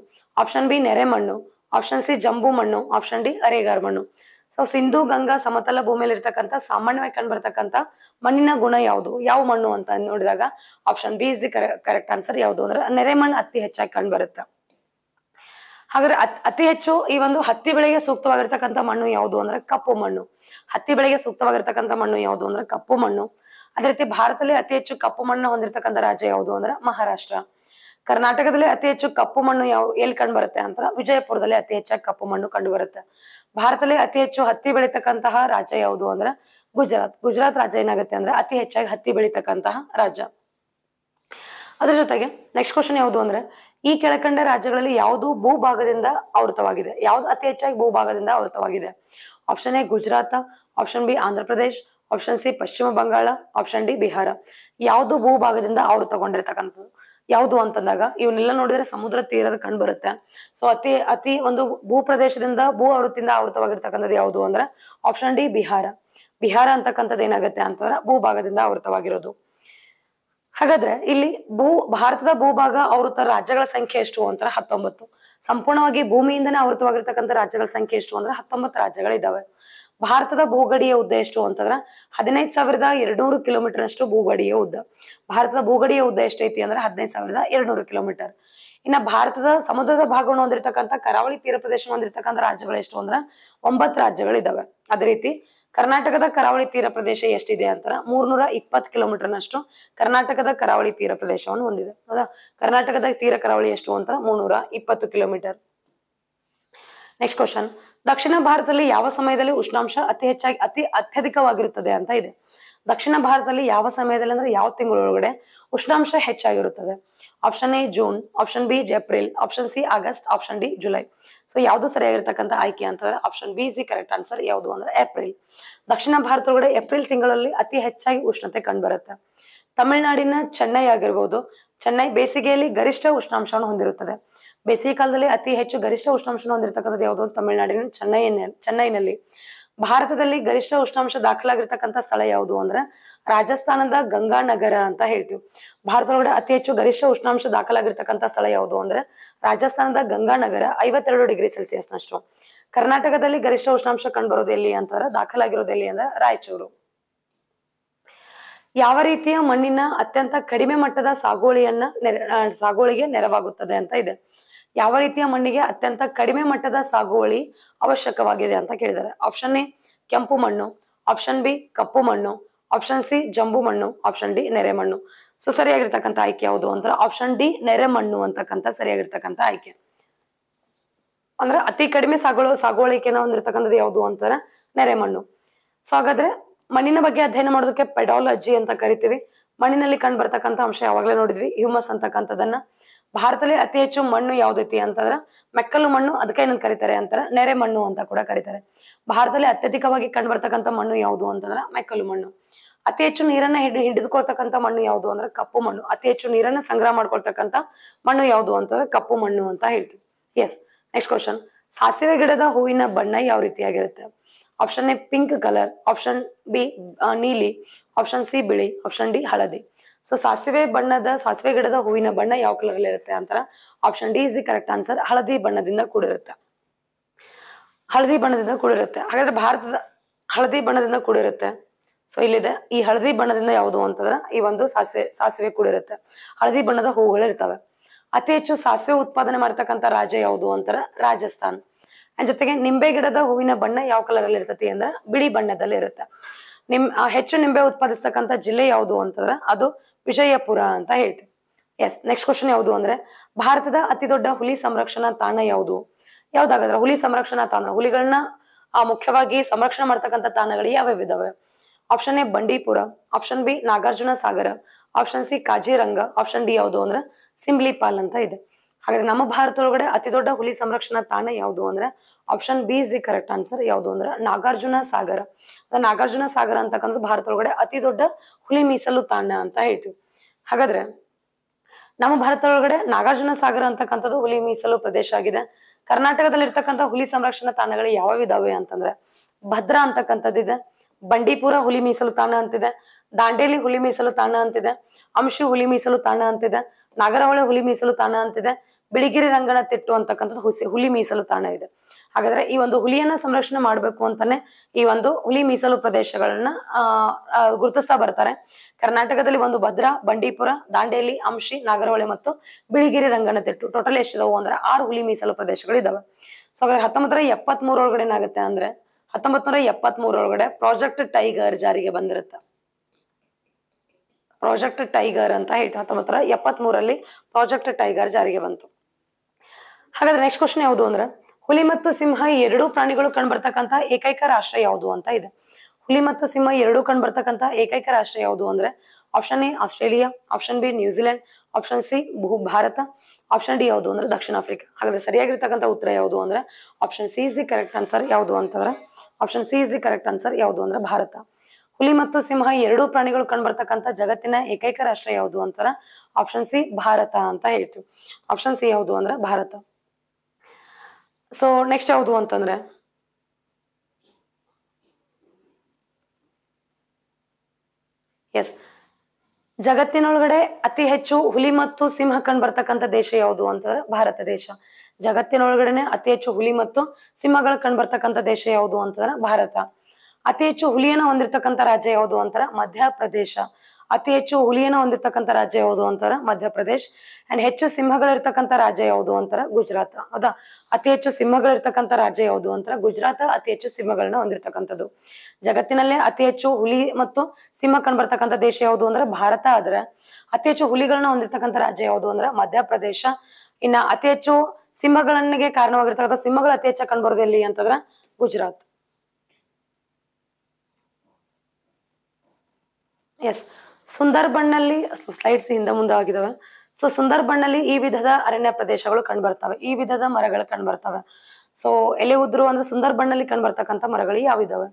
ಆಪ್ಷನ್ ಬಿ ನೆರೆ ಮಣ್ಣು ಆಪ್ಷನ್ ಸಿ ಜಂಬು ಮಣ್ಣು ಆಪ್ಷನ್ ಡಿ ಅರೇಗಾರ್ ಮಣ್ಣು ಸೊ ಸಿಂಧು ಗಂಗಾ ಸಮತಲ ಭೂಮಿಯಲ್ಲಿ ಇರ್ತಕ್ಕಂಥ ಸಾಮಾನ್ಯವಾಗಿ ಬರ್ತಕ್ಕಂಥ ಮಣ್ಣಿನ ಗುಣ ಯಾವುದು ಯಾವ ಮಣ್ಣು ಅಂತ ನೋಡಿದಾಗ option B is the correct answer ಯಾವುದು ಅಂದ್ರೆ ನೆರೆ ಮಣ್ಣು ಅತಿ ಹೆಚ್ಚಾಗಿ ಕಂಡು ಬರುತ್ತೆ ಹಾಗಾದ್ರೆ ಅತಿ ಹೆಚ್ಚು ಈ ಒಂದು ಹತ್ತಿ ಬೆಳೆಗೆ ಸೂಕ್ತವಾಗಿರ್ತಕ್ಕಂಥ ಮಣ್ಣು ಯಾವುದು ಅಂದ್ರೆ ಕಪ್ಪು ಮಣ್ಣು ಹತ್ತಿ ಬೆಳೆಗೆ ಸೂಕ್ತವಾಗಿರ್ತಕ್ಕಂಥ ಮಣ್ಣು ಯಾವುದು ಅಂದ್ರೆ ಕಪ್ಪು ಮಣ್ಣು ಅದೇ ರೀತಿ ಭಾರತದಲ್ಲಿ ಅತಿ ಹೆಚ್ಚು ಕಪ್ಪು ಮಣ್ಣು ಹೊಂದಿರತಕ್ಕಂಥ ರಾಜ್ಯ ಯಾವುದು ಅಂದ್ರೆ ಮಹಾರಾಷ್ಟ್ರ ಕರ್ನಾಟಕದಲ್ಲಿ ಅತಿ ಹೆಚ್ಚು ಕಪ್ಪು ಮಣ್ಣು ಯಾವ ಎಲ್ಲಿ ಕಂಡು ಬರುತ್ತೆ ಅಂತ ವಿಜಯಪುರದಲ್ಲಿ ಅತಿ ಹೆಚ್ಚಾಗಿ ಕಪ್ಪು ಮಣ್ಣು ಕಂಡು ಬರುತ್ತೆ ಭಾರತದಲ್ಲಿ ಅತಿ ಹೆಚ್ಚು ಹತ್ತಿ ಬೆಳೀತಕ್ಕಂತಹ ರಾಜ್ಯ ಯಾವುದು ಅಂದ್ರೆ ಗುಜರಾತ್ ಗುಜರಾತ್ ರಾಜ್ಯ ಏನಾಗುತ್ತೆ ಅಂದ್ರೆ ಅತಿ ಹೆಚ್ಚಾಗಿ ಹತ್ತಿ ಬೆಳೀತಕ್ಕಂತಹ ರಾಜ್ಯ ಅದ್ರ ಜೊತೆಗೆ ನೆಕ್ಸ್ಟ್ ಕ್ವಶನ್ ಯಾವುದು ಅಂದ್ರೆ ಈ ಕೆಳಕಂಡ ರಾಜ್ಯಗಳಲ್ಲಿ ಯಾವುದು ಭೂಭಾಗದಿಂದ ಆವೃತವಾಗಿದೆ ಯಾವ್ದು ಅತಿ ಹೆಚ್ಚಾಗಿ ಭೂಭಾಗದಿಂದ ಆವೃತವಾಗಿದೆ option A Gujarat option B Andhra Pradesh option C Paschim Bangala option D Bihar ಯಾವುದು ಭೂಭಾಗದಿಂದ ಆವೃತಗೊಂಡಿರ್ತಕ್ಕಂಥದ್ದು ಯಾವುದು ಅಂತಂದಾಗ ಇವನ್ನೆಲ್ಲ ನೋಡಿದ್ರೆ ಸಮುದ್ರ ತೀರದ ಕಂಡು ಬರುತ್ತೆ ಸೊ ಅತಿ ಅತಿ ಒಂದು ಭೂ ಪ್ರದೇಶದಿಂದ ಭೂ ಆವೃತ್ತಿಯಿಂದ ಆವೃತವಾಗಿರ್ತಕ್ಕಂಥದ್ದು ಯಾವುದು ಅಂದ್ರೆ ಆಪ್ಷನ್ ಡಿ ಬಿಹಾರ ಬಿಹಾರ ಅಂತಕ್ಕಂಥದ್ದು ಏನಾಗುತ್ತೆ ಅಂತಂದ್ರೆ ಭೂಭಾಗದಿಂದ ಆವೃತವಾಗಿರೋದು ಹಾಗಾದ್ರೆ ಇಲ್ಲಿ ಭೂ ಭಾರತದ ಭೂಭಾಗ ಆವೃತ ರಾಜ್ಯಗಳ ಸಂಖ್ಯೆ ಎಷ್ಟು ಅಂತ ಹತ್ತೊಂಬತ್ತು ಸಂಪೂರ್ಣವಾಗಿ ಭೂಮಿಯಿಂದನೇ ಆವೃತವಾಗಿರ್ತಕ್ಕಂಥ ರಾಜ್ಯಗಳ ಸಂಖ್ಯೆ ಎಷ್ಟು ಅಂದ್ರೆ ಹತ್ತೊಂಬತ್ತು ರಾಜ್ಯಗಳಿದ್ದಾವೆ ಭಾರತದ ಭೂಗಡಿಯ ಉದ್ದ ಎಷ್ಟು ಅಂತಂದ್ರೆ ಹದಿನೈದು ಸಾವಿರದ ಎರಡ್ನೂರು ಕಿಲೋಮೀಟರ್ ಅಷ್ಟು ಭೂಗಡಿಯ ಉದ್ದ ಭಾರತದ ಭೂಗಡಿಯ ಉದ್ದ ಎಷ್ಟೈತಿ ಅಂದ್ರೆ ಹದಿನೈದು ಸಾವಿರದ ಎರಡ್ನೂರು ಕಿಲೋಮೀಟರ್ ಇನ್ನ ಭಾರತದ ಸಮುದ್ರದ ಭಾಗವನ್ನು ಹೊಂದಿರತಕ್ಕಂಥ ಕರಾವಳಿ ತೀರ ಪ್ರದೇಶವನ್ನು ಹೊಂದಿರತಕ್ಕಂಥ ರಾಜ್ಯಗಳು ಎಷ್ಟು ಅಂದ್ರೆ ಒಂಬತ್ತು ರಾಜ್ಯಗಳಿದ್ದಾವೆ ಅದೇ ರೀತಿ ಕರ್ನಾಟಕದ ಕರಾವಳಿ ತೀರ ಪ್ರದೇಶ ಎಷ್ಟಿದೆ ಅಂತಾರ ಮೂರ್ನೂರ ಇಪ್ಪತ್ತು ಕಿಲೋಮೀಟರ್ನಷ್ಟು ಕರ್ನಾಟಕದ ಕರಾವಳಿ ತೀರ ಪ್ರದೇಶವನ್ನು ಹೊಂದಿದೆ ಹೌದಾ ಕರ್ನಾಟಕದ ತೀರ ಕರಾವಳಿ ಎಷ್ಟು ಅಂತ ಮುನ್ನೂರ ಇಪ್ಪತ್ತು ಕಿಲೋಮೀಟರ್ ನೆಕ್ಸ್ಟ್ ಕ್ವಶನ್ ದಕ್ಷಿಣ ಭಾರತದಲ್ಲಿ ಯಾವ ಸಮಯದಲ್ಲಿ ಉಷ್ಣಾಂಶ ಅತಿ ಹೆಚ್ಚಾಗಿ ಅತಿ ಅತ್ಯಧಿಕವಾಗಿರುತ್ತದೆ ಅಂತ ಇದೆ ದಕ್ಷಿಣ ಭಾರತದಲ್ಲಿ ಯಾವ ಸಮಯದಲ್ಲಿ ಅಂದ್ರೆ ಯಾವ ತಿಂಗಳೊಳಗಡೆ ಉಷ್ಣಾಂಶ ಹೆಚ್ಚಾಗಿರುತ್ತದೆ option A June option B April option C August option D July so ಯಾವುದು ಸರಿಯಾಗಿರ್ತಕ್ಕಂಥ ಆಯ್ಕೆ ಅಂತಂದ್ರೆ option B C correct answer ಯಾವುದು ಅಂದ್ರೆ ಏಪ್ರಿಲ್ ದಕ್ಷಿಣ ಭಾರತದೊಳಗಡೆ ಏಪ್ರಿಲ್ ತಿಂಗಳಲ್ಲಿ ಅತಿ ಹೆಚ್ಚಾಗಿ ಉಷ್ಣತೆ ಕಂಡುಬರುತ್ತೆ ತಮಿಳುನಾಡಿನ ಚೆನ್ನೈ ಆಗಿರ್ಬೋದು ಚೆನ್ನೈ ಬೇಸಿಗೆಯಲ್ಲಿ ಗರಿಷ್ಠ ಉಷ್ಣಾಂಶವನ್ನು ಹೊಂದಿರುತ್ತದೆ ಬೇಸಿಗೆ ಕಾಲದಲ್ಲಿ ಅತಿ ಹೆಚ್ಚು ಗರಿಷ್ಠ ಉಷ್ಣಾಂಶವನ್ನು ಹೊಂದಿರತಕ್ಕಂಥದ್ದು ಯಾವುದು ತಮಿಳುನಾಡಿನ ಚೆನ್ನೈನ ಚೆನ್ನೈನಲ್ಲಿ ಭಾರತದಲ್ಲಿ ಗರಿಷ್ಠ ಉಷ್ಣಾಂಶ ದಾಖಲಾಗಿರ್ತಕ್ಕಂಥ ಸ್ಥಳ ಯಾವುದು ಅಂದ್ರೆ ರಾಜಸ್ಥಾನದ ಗಂಗಾನಗರ ಅಂತ ಹೇಳ್ತೀವಿ ಭಾರತದೊಳಗಡೆ ಅತಿ ಹೆಚ್ಚು ಗರಿಷ್ಠ ಉಷ್ಣಾಂಶ ದಾಖಲಾಗಿರ್ತಕ್ಕಂಥ ಸ್ಥಳ ಯಾವುದು ಅಂದ್ರೆ ರಾಜಸ್ಥಾನದ ಗಂಗಾನಗರ ಐವತ್ತೆರಡು ಡಿಗ್ರಿ ಸೆಲ್ಸಿಯಸ್ನಷ್ಟು ಕರ್ನಾಟಕದಲ್ಲಿ ಗರಿಷ್ಠ ಉಷ್ಣಾಂಶ ಕಂಡುಬರೋದು ಎಲ್ಲಿ ಅಂತಂದ್ರೆ ದಾಖಲಾಗಿರೋದು ಎಲ್ಲಿ ಅಂದ್ರೆ ರಾಯಚೂರು ಯಾವ ರೀತಿಯ ಮಣ್ಣಿನ ಅತ್ಯಂತ ಕಡಿಮೆ ಮಟ್ಟದ ಸಾಗುವಳಿಯನ್ನ ನೆರ ಸಾಗುವಳಿಗೆ ನೆರವಾಗುತ್ತದೆ ಅಂತ ಇದೆ ಯಾವ ರೀತಿಯ ಮಣ್ಣಿಗೆ ಅತ್ಯಂತ ಕಡಿಮೆ ಮಟ್ಟದ ಸಾಗುವಳಿ ಅವಶ್ಯಕವಾಗಿದೆ ಅಂತ ಕೇಳಿದ್ದಾರೆ ಆಪ್ಷನ್ ಎ ಕೆಂಪು ಮಣ್ಣು ಆಪ್ಷನ್ ಬಿ ಕಪ್ಪು ಮಣ್ಣು ಆಪ್ಷನ್ ಸಿ ಜಂಬು ಮಣ್ಣು ಆಪ್ಷನ್ ಡಿ ನೆರೆ ಮಣ್ಣು ಸೊ ಸರಿಯಾಗಿರ್ತಕ್ಕಂಥ ಆಯ್ಕೆ ಯಾವುದು ಅಂದ್ರೆ ಆಪ್ಷನ್ ಡಿ ನೆರೆ ಮಣ್ಣು ಅಂತಕ್ಕಂಥ ಸರಿಯಾಗಿರ್ತಕ್ಕಂಥ ಆಯ್ಕೆ ಅಂದ್ರೆ ಅತಿ ಕಡಿಮೆ ಸಾಗುವ ಸಾಗುವಳಿಕೆನ ಹೊಂದಿರತಕ್ಕಂಥದ್ದು ಯಾವುದು ಅಂತಾರೆ ನೆರೆ ಮಣ್ಣು ಸೊ ಹಾಗಾದ್ರೆ ಮಣ್ಣಿನ ಬಗ್ಗೆ ಅಧ್ಯಯನ ಮಾಡೋದಕ್ಕೆ ಪೆಡಾಲಜಿ ಅಂತ ಕರಿತೀವಿ ಮಣ್ಣಿನಲ್ಲಿ ಕಂಡು ಬರ್ತಕ್ಕಂಥ ಅಂಶ ಯಾವಾಗಲೇ ನೋಡಿದ್ವಿ ಹ್ಯೂಮಸ್ ಅಂತಕ್ಕಂಥದನ್ನ ಭಾರತದಲ್ಲಿ ಅತಿ ಹೆಚ್ಚು ಮಣ್ಣು ಯಾವ್ದೈತಿ ಅಂತಂದ್ರೆ ಮೆಕ್ಕಲು ಮಣ್ಣು ಅದಕ್ಕೆ ಏನಂತ ಕರೀತಾರೆ ಅಂತಾರೆ ನೆರೆ ಮಣ್ಣು ಅಂತ ಕೂಡ ಕರೀತಾರೆ ಭಾರತದಲ್ಲಿ ಅತ್ಯಧಿಕವಾಗಿ ಕಂಡು ಮಣ್ಣು ಯಾವುದು ಅಂತಂದ್ರೆ ಮೆಕ್ಕಲು ಮಣ್ಣು ಅತಿ ಹೆಚ್ಚು ನೀರನ್ನ ಹಿಡಿ ಹಿಡಿದುಕೊಳ್ತಕ್ಕಂಥ ಮಣ್ಣು ಯಾವುದು ಅಂದ್ರೆ ಕಪ್ಪು ಮಣ್ಣು ಅತಿ ಹೆಚ್ಚು ನೀರನ್ನ ಸಂಗ್ರಹ ಮಾಡ್ಕೊಳ್ತಕ್ಕಂಥ ಮಣ್ಣು ಯಾವುದು ಅಂತಂದ್ರೆ ಕಪ್ಪು ಮಣ್ಣು ಅಂತ ಹೇಳ್ತೀವಿ ಎಸ್ ನೆಕ್ಸ್ಟ್ ಕ್ವಶನ್ ಸಾಸಿವೆ ಗಿಡದ ಹೂವಿನ ಬಣ್ಣ ಯಾವ ರೀತಿಯಾಗಿರುತ್ತೆ option A pink colour option B ನೀಲಿ ಆಪ್ಷನ್ ಸಿ ಬಿಳಿ ಆಪ್ಷನ್ ಡಿ ಹಳದಿ ಸೊ ಸಾಸಿವೆ ಬಣ್ಣದ ಸಾಸಿವೆ ಗಿಡದ ಹೂವಿನ ಬಣ್ಣ ಯಾವ ಕಲರ್ ಅಲ್ಲಿ ಇರುತ್ತೆ ಅಂತ option D is the correct answer ಹಳದಿ ಬಣ್ಣದಿಂದ ಕೂಡಿರುತ್ತೆ ಹಳದಿ ಬಣ್ಣದಿಂದ ಕೂಡಿರುತ್ತೆ ಹಾಗಾದ್ರೆ ಭಾರತದ ಹಳದಿ ಬಣ್ಣದಿಂದ ಕೂಡಿರುತ್ತೆ ಸೊ ಇಲ್ಲಿದೆ ಈ ಹಳದಿ ಬಣ್ಣದಿಂದ ಯಾವುದು ಅಂತಂದ್ರೆ ಈ ಒಂದು ಸಾಸಿವೆ ಸಾಸಿವೆ ಕೂಡಿರುತ್ತೆ ಹಳದಿ ಬಣ್ಣದ ಹೂಗಳು ಇರ್ತವೆ ಅತಿ ಹೆಚ್ಚು ಸಾಸಿವೆ ಉತ್ಪಾದನೆ ಮಾಡ್ತಕ್ಕಂಥ ರಾಜ್ಯ ಯಾವುದು ಅಂತಾರ ರಾಜಸ್ಥಾನ್ ಅಂಡ್ ಜೊತೆಗೆ ನಿಂಬೆ ಗಿಡದ ಹೂವಿನ ಬಣ್ಣ ಯಾವ ಕಲರ್ ಅಲ್ಲಿ ಇರ್ತತಿ ಅಂದ್ರೆ ಬಿಳಿ ಬಣ್ಣದಲ್ಲಿ ಇರುತ್ತೆ ನಿಮ್ ಹೆಚ್ಚು ನಿಂಬೆ ಉತ್ಪಾದಿಸ್ತಕ್ಕಂಥ ಜಿಲ್ಲೆ ಯಾವುದು ಅಂತಂದ್ರೆ ಅದು ವಿಜಯಪುರ ಅಂತ ಹೇಳ್ತೀವಿ ಎಸ್ ನೆಕ್ಸ್ಟ್ ಕ್ವಶನ್ ಯಾವುದು ಅಂದ್ರೆ ಭಾರತದ ಅತಿ ದೊಡ್ಡ ಹುಲಿ ಸಂರಕ್ಷಣಾ ತಾಣ ಯಾವುದು ಯಾವ್ದಾಗದ್ರ ಹುಲಿ ಸಂರಕ್ಷಣಾ ತಾಣ ಹುಲಿಗಳನ್ನ ಆ ಮುಖ್ಯವಾಗಿ ಸಂರಕ್ಷಣೆ ಮಾಡ್ತಕ್ಕಂಥ ತಾಣಗಳು ಯಾವ್ಯಾವ ಇದಾವೆ option A Bandipur option B Nagarjuna Sagar option C Kaziranga option D ಯಾವುದು ಅಂದ್ರೆ ಸಿಂಬ್ಲಿಪಾಲ್ ಅಂತ ಇದೆ ಹಾಗಾದ್ರೆ ನಮ್ಮ ಭಾರತ ಒಳಗಡೆ ಅತಿ ದೊಡ್ಡ ಹುಲಿ ಸಂರಕ್ಷಣಾ ತಾಣ ಯಾವುದು ಅಂದ್ರೆ option B is the correct answer ಯಾವುದು ಅಂದ್ರೆ ನಾಗಾರ್ಜುನ ಸಾಗರ ನಾಗಾರ್ಜುನ ಸಾಗರ ಅಂತಕ್ಕಂಥದ್ದು ಭಾರತ ಒಳಗಡೆ ಅತಿ ದೊಡ್ಡ ಹುಲಿ ಮೀಸಲು ತಾಣ ಅಂತ ಹೇಳ್ತೀವಿ ಹಾಗಾದ್ರೆ ನಮ್ಮ ಭಾರತ ಒಳಗಡೆ ನಾಗಾರ್ಜುನ ಸಾಗರ ಅಂತಕ್ಕಂಥದ್ದು ಹುಲಿ ಮೀಸಲು ಪ್ರದೇಶ ಆಗಿದೆ ಕರ್ನಾಟಕದಲ್ಲಿ ಇರ್ತಕ್ಕಂಥ ಹುಲಿ ಸಂರಕ್ಷಣಾ ತಾಣಗಳು ಯಾವ ಇದಾವೆ ಅಂತಂದ್ರೆ ಭದ್ರಾ ಅಂತಕ್ಕಂಥದ್ದಿದೆ ಬಂಡೀಪುರ ಹುಲಿ ಮೀಸಲು ತಾಣ ಅಂತಿದೆ ದಾಂಡೇಲಿ ಹುಲಿ ಮೀಸಲು ತಾಣ ಅಂತಿದೆ ಅಂಶಿ ಹುಲಿ ಮೀಸಲು ತಾಣ ಅಂತಿದೆ ನಾಗರಹೊಳೆ ಹುಲಿ ಮೀಸಲು ತಾಣ ಅಂತಿದೆ ಬಿಳಿಗಿರಿ ರಂಗನ ತಿಟ್ಟು ಅಂತಕ್ಕಂಥದ್ದು ಹುಸಿ ಹುಲಿ ಮೀಸಲು ತಾಣ ಇದೆ ಹಾಗಾದ್ರೆ ಈ ಒಂದು ಹುಲಿಯನ್ನ ಸಂರಕ್ಷಣೆ ಮಾಡಬೇಕು ಅಂತಾನೆ ಈ ಒಂದು ಹುಲಿ ಮೀಸಲು ಪ್ರದೇಶಗಳನ್ನ ಗುರುತಿಸ್ತಾ ಬರ್ತಾರೆ ಕರ್ನಾಟಕದಲ್ಲಿ ಒಂದು ಭದ್ರಾ ಬಂಡೀಪುರ ದಾಂಡೇಲಿ ಅಂಶಿ ನಾಗರಹೊಳೆ ಮತ್ತು ಬಿಳಿಗಿರಿ ರಂಗನ ತಿಟ್ಟು ಟೋಟಲ್ ಎಷ್ಟಿದಾವು ಅಂದ್ರೆ ಆರು ಹುಲಿ ಮೀಸಲು ಪ್ರದೇಶಗಳು ಇದಾವೆ ಸೊ ಹಾಗಾದ್ರೆ ಹತ್ತೊಂಬತ್ತರ ಎಪ್ಪತ್ ಮೂರೊಳಗಡೆ ಏನಾಗುತ್ತೆ ಅಂದ್ರೆ ಹತ್ತೊಂಬತ್ ನೂರ ಮೂರೊಳಗಡೆ ಪ್ರಾಜೆಕ್ಟ್ ಟೈಗರ್ ಜಾರಿಗೆ ಬಂದಿರುತ್ತೆ ಪ್ರಾಜೆಕ್ಟ್ ಟೈಗರ್ ಅಂತ ಹೇಳ್ತೀವಿ ಹತ್ತೊಂಬತ್ತರ ಎಪ್ಪತ್ತ್ ಮೂರಲ್ಲಿ ಪ್ರಾಜೆಕ್ಟ್ ಟೈಗರ್ ಜಾರಿಗೆ ಬಂತು ಹಾಗಾದ್ರೆ ನೆಕ್ಸ್ಟ್ ಕ್ವಶನ್ ಯಾವುದು ಅಂದ್ರೆ ಹುಲಿ ಮತ್ತು ಸಿಂಹ ಎರಡು ಪ್ರಾಣಿಗಳು ಕಂಡುಬರ್ತಕ್ಕಂಥ ಏಕೈಕ ರಾಷ್ಟ್ರ ಯಾವುದು ಅಂತ ಇದೆ ಹುಲಿ ಮತ್ತು ಸಿಂಹ ಎರಡೂ ಕಂಡ್ಬರ್ತಕ್ಕಂಥ ಏಕೈಕ ರಾಷ್ಟ್ರ ಯಾವುದು ಅಂದ್ರೆ option A Australia option B New Zealand option C ಭೂ ಭಾರತ ಆಪ್ಷನ್ ಡಿ ಯಾವುದು ಅಂದ್ರೆ ದಕ್ಷಿಣ ಆಫ್ರಿಕಾ ಹಾಗಾದ್ರೆ ಸರಿಯಾಗಿರ್ತಕ್ಕಂಥ ಉತ್ತರ ಯಾವುದು ಅಂದ್ರೆ option C is the correct answer ಯಾವುದು ಅಂತಂದ್ರೆ option C is the correct answer ಯಾವುದು ಅಂದ್ರೆ ಭಾರತ ಹುಲಿ ಮತ್ತು ಸಿಂಹ ಎರಡೂ ಪ್ರಾಣಿಗಳು ಬರ್ತಕ್ಕಂಥ ಜಗತ್ತಿನ ಏಕೈಕ ರಾಷ್ಟ್ರ ಯಾವುದು ಅಂತಾರ ಆಪ್ಷನ್ ಸಿ ಭಾರತ ಅಂತ ಹೇಳ್ತೀವಿ ಆಪ್ಷನ್ ಸಿ ಯಾವುದು ಅಂದ್ರೆ ಭಾರತ ಸೊ ನೆಕ್ಸ್ಟ್ ಯಾವುದು ಅಂತಂದ್ರೆ ಎಸ್ ಜಗತ್ತಿನೊಳಗಡೆ ಅತಿ ಹೆಚ್ಚು ಹುಲಿ ಮತ್ತು ಸಿಂಹ ಕಂಡು ಬರ್ತಕ್ಕಂಥ ದೇಶ ಯಾವುದು ಅಂತಂದ್ರೆ ಭಾರತ ದೇಶ ಜಗತ್ತಿನೊಳಗಡೆನೆ ಅತಿ ಹೆಚ್ಚು ಹುಲಿ ಮತ್ತು ಸಿಂಹಗಳು ಕಂಡು ಬರ್ತಕ್ಕಂಥ ದೇಶ ಯಾವುದು ಅಂತಂದ್ರೆ ಭಾರತ ಅತಿ ಹೆಚ್ಚು ಹುಲಿಯನ್ನು ಹೊಂದಿರತಕ್ಕಂಥ ರಾಜ್ಯ ಯಾವುದು ಅಂತಾರೆ ಮಧ್ಯಪ್ರದೇಶ ಅತಿ ಹೆಚ್ಚು ಹುಲಿಯನ್ನು ಹೊಂದಿರತಕ್ಕಂಥ ರಾಜ್ಯ ಯಾವುದು ಅಂತಾರೆ ಮಧ್ಯಪ್ರದೇಶ್ ಅಂಡ್ ಹೆಚ್ಚು ಸಿಂಹಗಳಿರ್ತಕ್ಕಂಥ ರಾಜ್ಯ ಯಾವುದು ಅಂತಾರೆ ಗುಜರಾತ್ ಹೌದಾ ಅತಿ ಹೆಚ್ಚು ಸಿಂಹಗಳಿರ್ತಕ್ಕಂಥ ರಾಜ್ಯ ಯಾವುದು ಅಂತಾರೆ ಗುಜರಾತ್ ಅತಿ ಹೆಚ್ಚು ಸಿಂಹಗಳನ್ನ ಹೊಂದಿರತಕ್ಕಂಥದ್ದು ಜಗತ್ತಿನಲ್ಲೇ ಅತಿ ಹೆಚ್ಚು ಹುಲಿ ಮತ್ತು ಸಿಂಹ ಕಂಡ್ಬರ್ತಕ್ಕಂಥ ದೇಶ ಯಾವುದು ಅಂದ್ರೆ ಭಾರತ ಆದ್ರೆ ಅತಿ ಹೆಚ್ಚು ಹುಲಿಗಳನ್ನ ಹೊಂದಿರತಕ್ಕಂಥ ರಾಜ್ಯ ಯಾವುದು ಅಂದ್ರೆ ಮಧ್ಯಪ್ರದೇಶ ಇನ್ನ ಅತಿ ಹೆಚ್ಚು ಸಿಂಹಗಳನ್ನಗೆ ಕಾರಣವಾಗಿರ್ತಕ್ಕಂಥ ಸಿಂಹಗಳು ಅತಿ ಹೆಚ್ಚು ಕಂಡುಬರೋದು ಎಲ್ಲಿ ಅಂತಂದ್ರೆ ಗುಜರಾತ್ ಎಸ್ ಸುಂದರ್ ಸ್ಲೈಡ್ಸ್ ಹಿಂದೆ ಮುಂದೆ ಆಗಿದಾವೆ ಸೊ ಬಣ್ಣಲ್ಲಿ ಈ ವಿಧದ ಅರಣ್ಯ ಪ್ರದೇಶಗಳು ಕಂಡುಬರ್ತವೆ ಈ ವಿಧದ ಮರಗಳು ಕಂಡುಬರ್ತವೆ ಸೊ ಎಲೆ ಉದ್ರು ಅಂದ್ರೆ ಕಂಡು ಕಂಡುಬರ್ತಕ್ಕಂಥ ಮರಗಳು ಯಾವಿದಾವೆ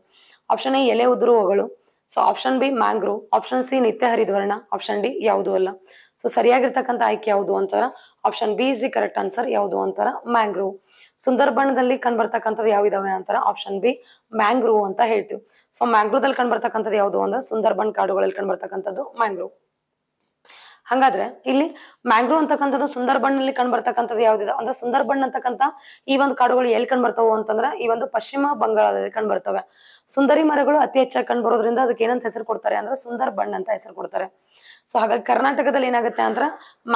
ಆಪ್ಷನ್ ಎ ಎಲೆ ಉದುರುಗಳು so option B mangrove option C ನಿತ್ಯ ಹರಿದ್ವರ್ಣ ಆಪ್ಷನ್ ಡಿ ಯಾವುದು ಅಲ್ಲ ಸೊ ಸರಿಯಾಗಿರ್ತಕ್ಕಂಥ ಆಯ್ಕೆ ಯಾವುದು ಅಂತ option B is the correct answer ಯಾವುದು ಅಂತಾರ ಮ್ಯಾಂಗ್ರೋವ್ ಸುಂದರ್ಬನದಲ್ಲಿ ಕಂಡು ಬರ್ತಕ್ಕಂಥದ್ದು ಯಾವಿದಾವೆ ಅಂತಾರ ಆಪ್ಷನ್ ಬಿ ಮ್ಯಾಂಗ್ರೋವ್ ಅಂತ ಹೇಳ್ತೀವಿ ಸೊ ಮ್ಯಾಂಗ್ರೋದಲ್ಲಿ ಕಂಡು ಬರ್ತಕ್ಕಂಥದ್ದು ಯಾವುದು ಅಂದ್ರೆ ಸುಂದರ್ಬನ್ ಕಾಡುಗಳಲ್ಲಿ ಕಂಡು ಬರ್ತಕ್ಕಂಥದ್ದು ಮ್ಯಾಂಗ್ರೋವ್ ಹಂಗಾದ್ರೆ ಇಲ್ಲಿ ಮ್ಯಾಂಗ್ರೋ ಅಂತಕ್ಕಂಥದ್ದು ಸುಂದರ್ ನಲ್ಲಿ ಕಂಡು ಬರ್ತಕ್ಕಂಥದ್ದು ಯಾವ್ದಿದೆ ಅಂದ್ರೆ ಬಣ್ಣ ಅಂತಕ್ಕಂಥ ಈ ಒಂದು ಕಾಡುಗಳು ಎಲ್ಲಿ ಕಂಡು ಬರ್ತವೆ ಅಂತಂದ್ರೆ ಈ ಒಂದು ಪಶ್ಚಿಮ ಬಂಗಾಳದಲ್ಲಿ ಕಂಡು ಬರ್ತವೆ ಸುಂದರಿ ಮರಗಳು ಅತಿ ಹೆಚ್ಚಾಗಿ ಕಂಡು ಬರೋದ್ರಿಂದ ಅದಕ್ಕೆ ಏನಂತ ಹೆಸರು ಕೊಡ್ತಾರೆ ಅಂದ್ರೆ ಸುಂದರ್ಬನ್ ಅಂತ ಹೆಸರು ಕೊಡ್ತಾರೆ ಸೊ ಹಾಗಾಗಿ ಕರ್ನಾಟಕದಲ್ಲಿ ಏನಾಗುತ್ತೆ ಅಂದ್ರೆ